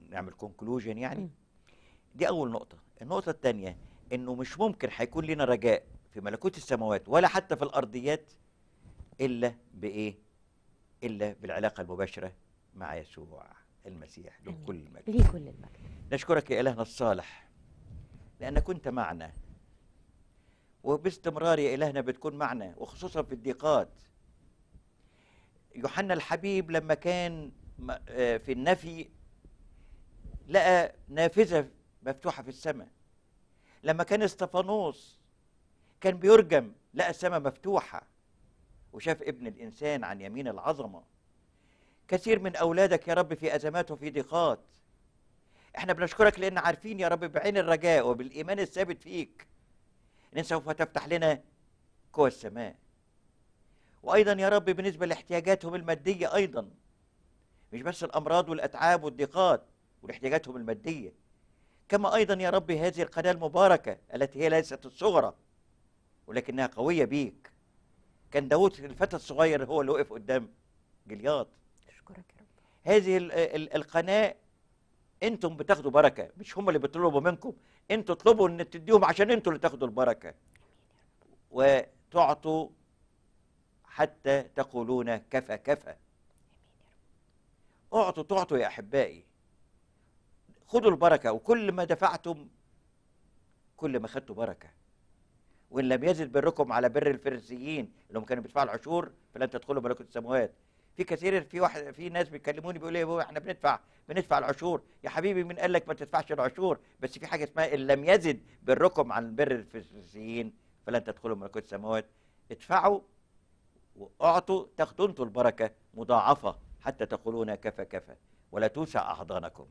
بنعمل كونكلوجن يعني دي اول نقطه النقطه الثانيه انه مش ممكن هيكون لنا رجاء في ملكوت السماوات ولا حتى في الارضيات الا بايه الا بالعلاقه المباشره مع يسوع المسيح له كل المجد له كل المجد نشكرك يا الهنا الصالح لانك كنت معنا وباستمرار يا الهنا بتكون معنا وخصوصا في الضيقات يوحنا الحبيب لما كان آه، في النفي لقى نافذة مفتوحة في السماء لما كان استفانوس كان بيرجم لقى السماء مفتوحة وشاف ابن الإنسان عن يمين العظمة كثير من أولادك يا رب في أزمات وفي ضيقات احنا بنشكرك لأن عارفين يا رب بعين الرجاء وبالإيمان الثابت فيك إن سوف تفتح لنا قوى السماء وايضا يا رب بالنسبه لاحتياجاتهم الماديه ايضا مش بس الامراض والاتعاب والضيقات ولاحتياجاتهم الماديه كما ايضا يا رب هذه القناه المباركه التي هي ليست الصغرى ولكنها قويه بيك كان داود الفتى الصغير هو اللي وقف قدام جلياط اشكرك يا رب هذه القناه انتم بتاخدوا بركه مش هم اللي بيطلبوا منكم انتم اطلبوا ان تديهم عشان انتم اللي تاخدوا البركه وتعطوا حتى تقولون كفى كفى اعطوا تعطوا يا أحبائي خدوا البركة وكل ما دفعتم كل ما خدتوا بركة وإن لم يزد بركم على بر الفرنسيين اللي هم كانوا بيدفعوا العشور فلن تدخلوا ملكوت السماوات في كثير في واحد في ناس بيكلموني بيقولوا لي احنا بندفع بندفع العشور يا حبيبي من قال لك ما تدفعش العشور بس في حاجه اسمها ان لم يزد بركم عن بر الفرنسيين فلن تدخلوا ملكوت السماوات ادفعوا وأعطوا تاخدوا البركة مضاعفة حتى تقولون كفى كفى ولا توسع أحضانكم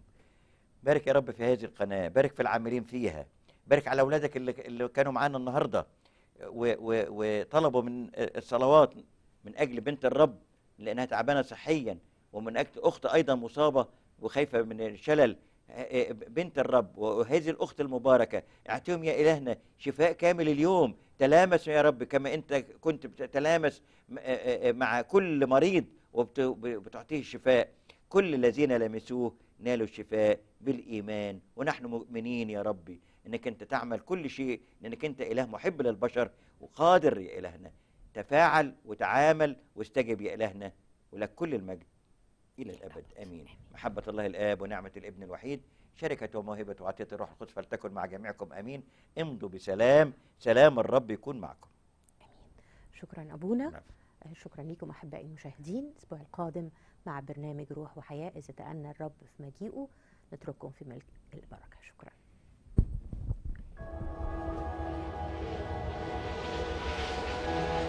بارك يا رب في هذه القناة بارك في العاملين فيها بارك على أولادك اللي, اللي كانوا معانا النهاردة وطلبوا من آه، الصلوات من أجل بنت الرب لأنها تعبانة صحيا ومن أجل أخت أيضا مصابة وخايفة من الشلل آه، آه، بنت الرب وهذه الأخت المباركة اعطيهم يا إلهنا شفاء كامل اليوم تلامس يا رب كما انت كنت بتتلامس مع كل مريض وبتعطيه الشفاء كل الذين لمسوه نالوا الشفاء بالايمان ونحن مؤمنين يا ربي انك انت تعمل كل شيء لانك انت اله محب للبشر وقادر يا الهنا تفاعل وتعامل واستجب يا الهنا ولك كل المجد الى الابد امين محبه الله الاب ونعمه الابن الوحيد شركة وموهبة وعطية الروح القدس فلتكن مع جميعكم أمين امضوا بسلام سلام الرب يكون معكم شكرا أبونا نعم. آه، شكرا لكم أحبائي المشاهدين الأسبوع القادم مع برنامج روح وحياة إذا تأنى الرب في مجيئه نترككم في ملك البركة شكرا thank you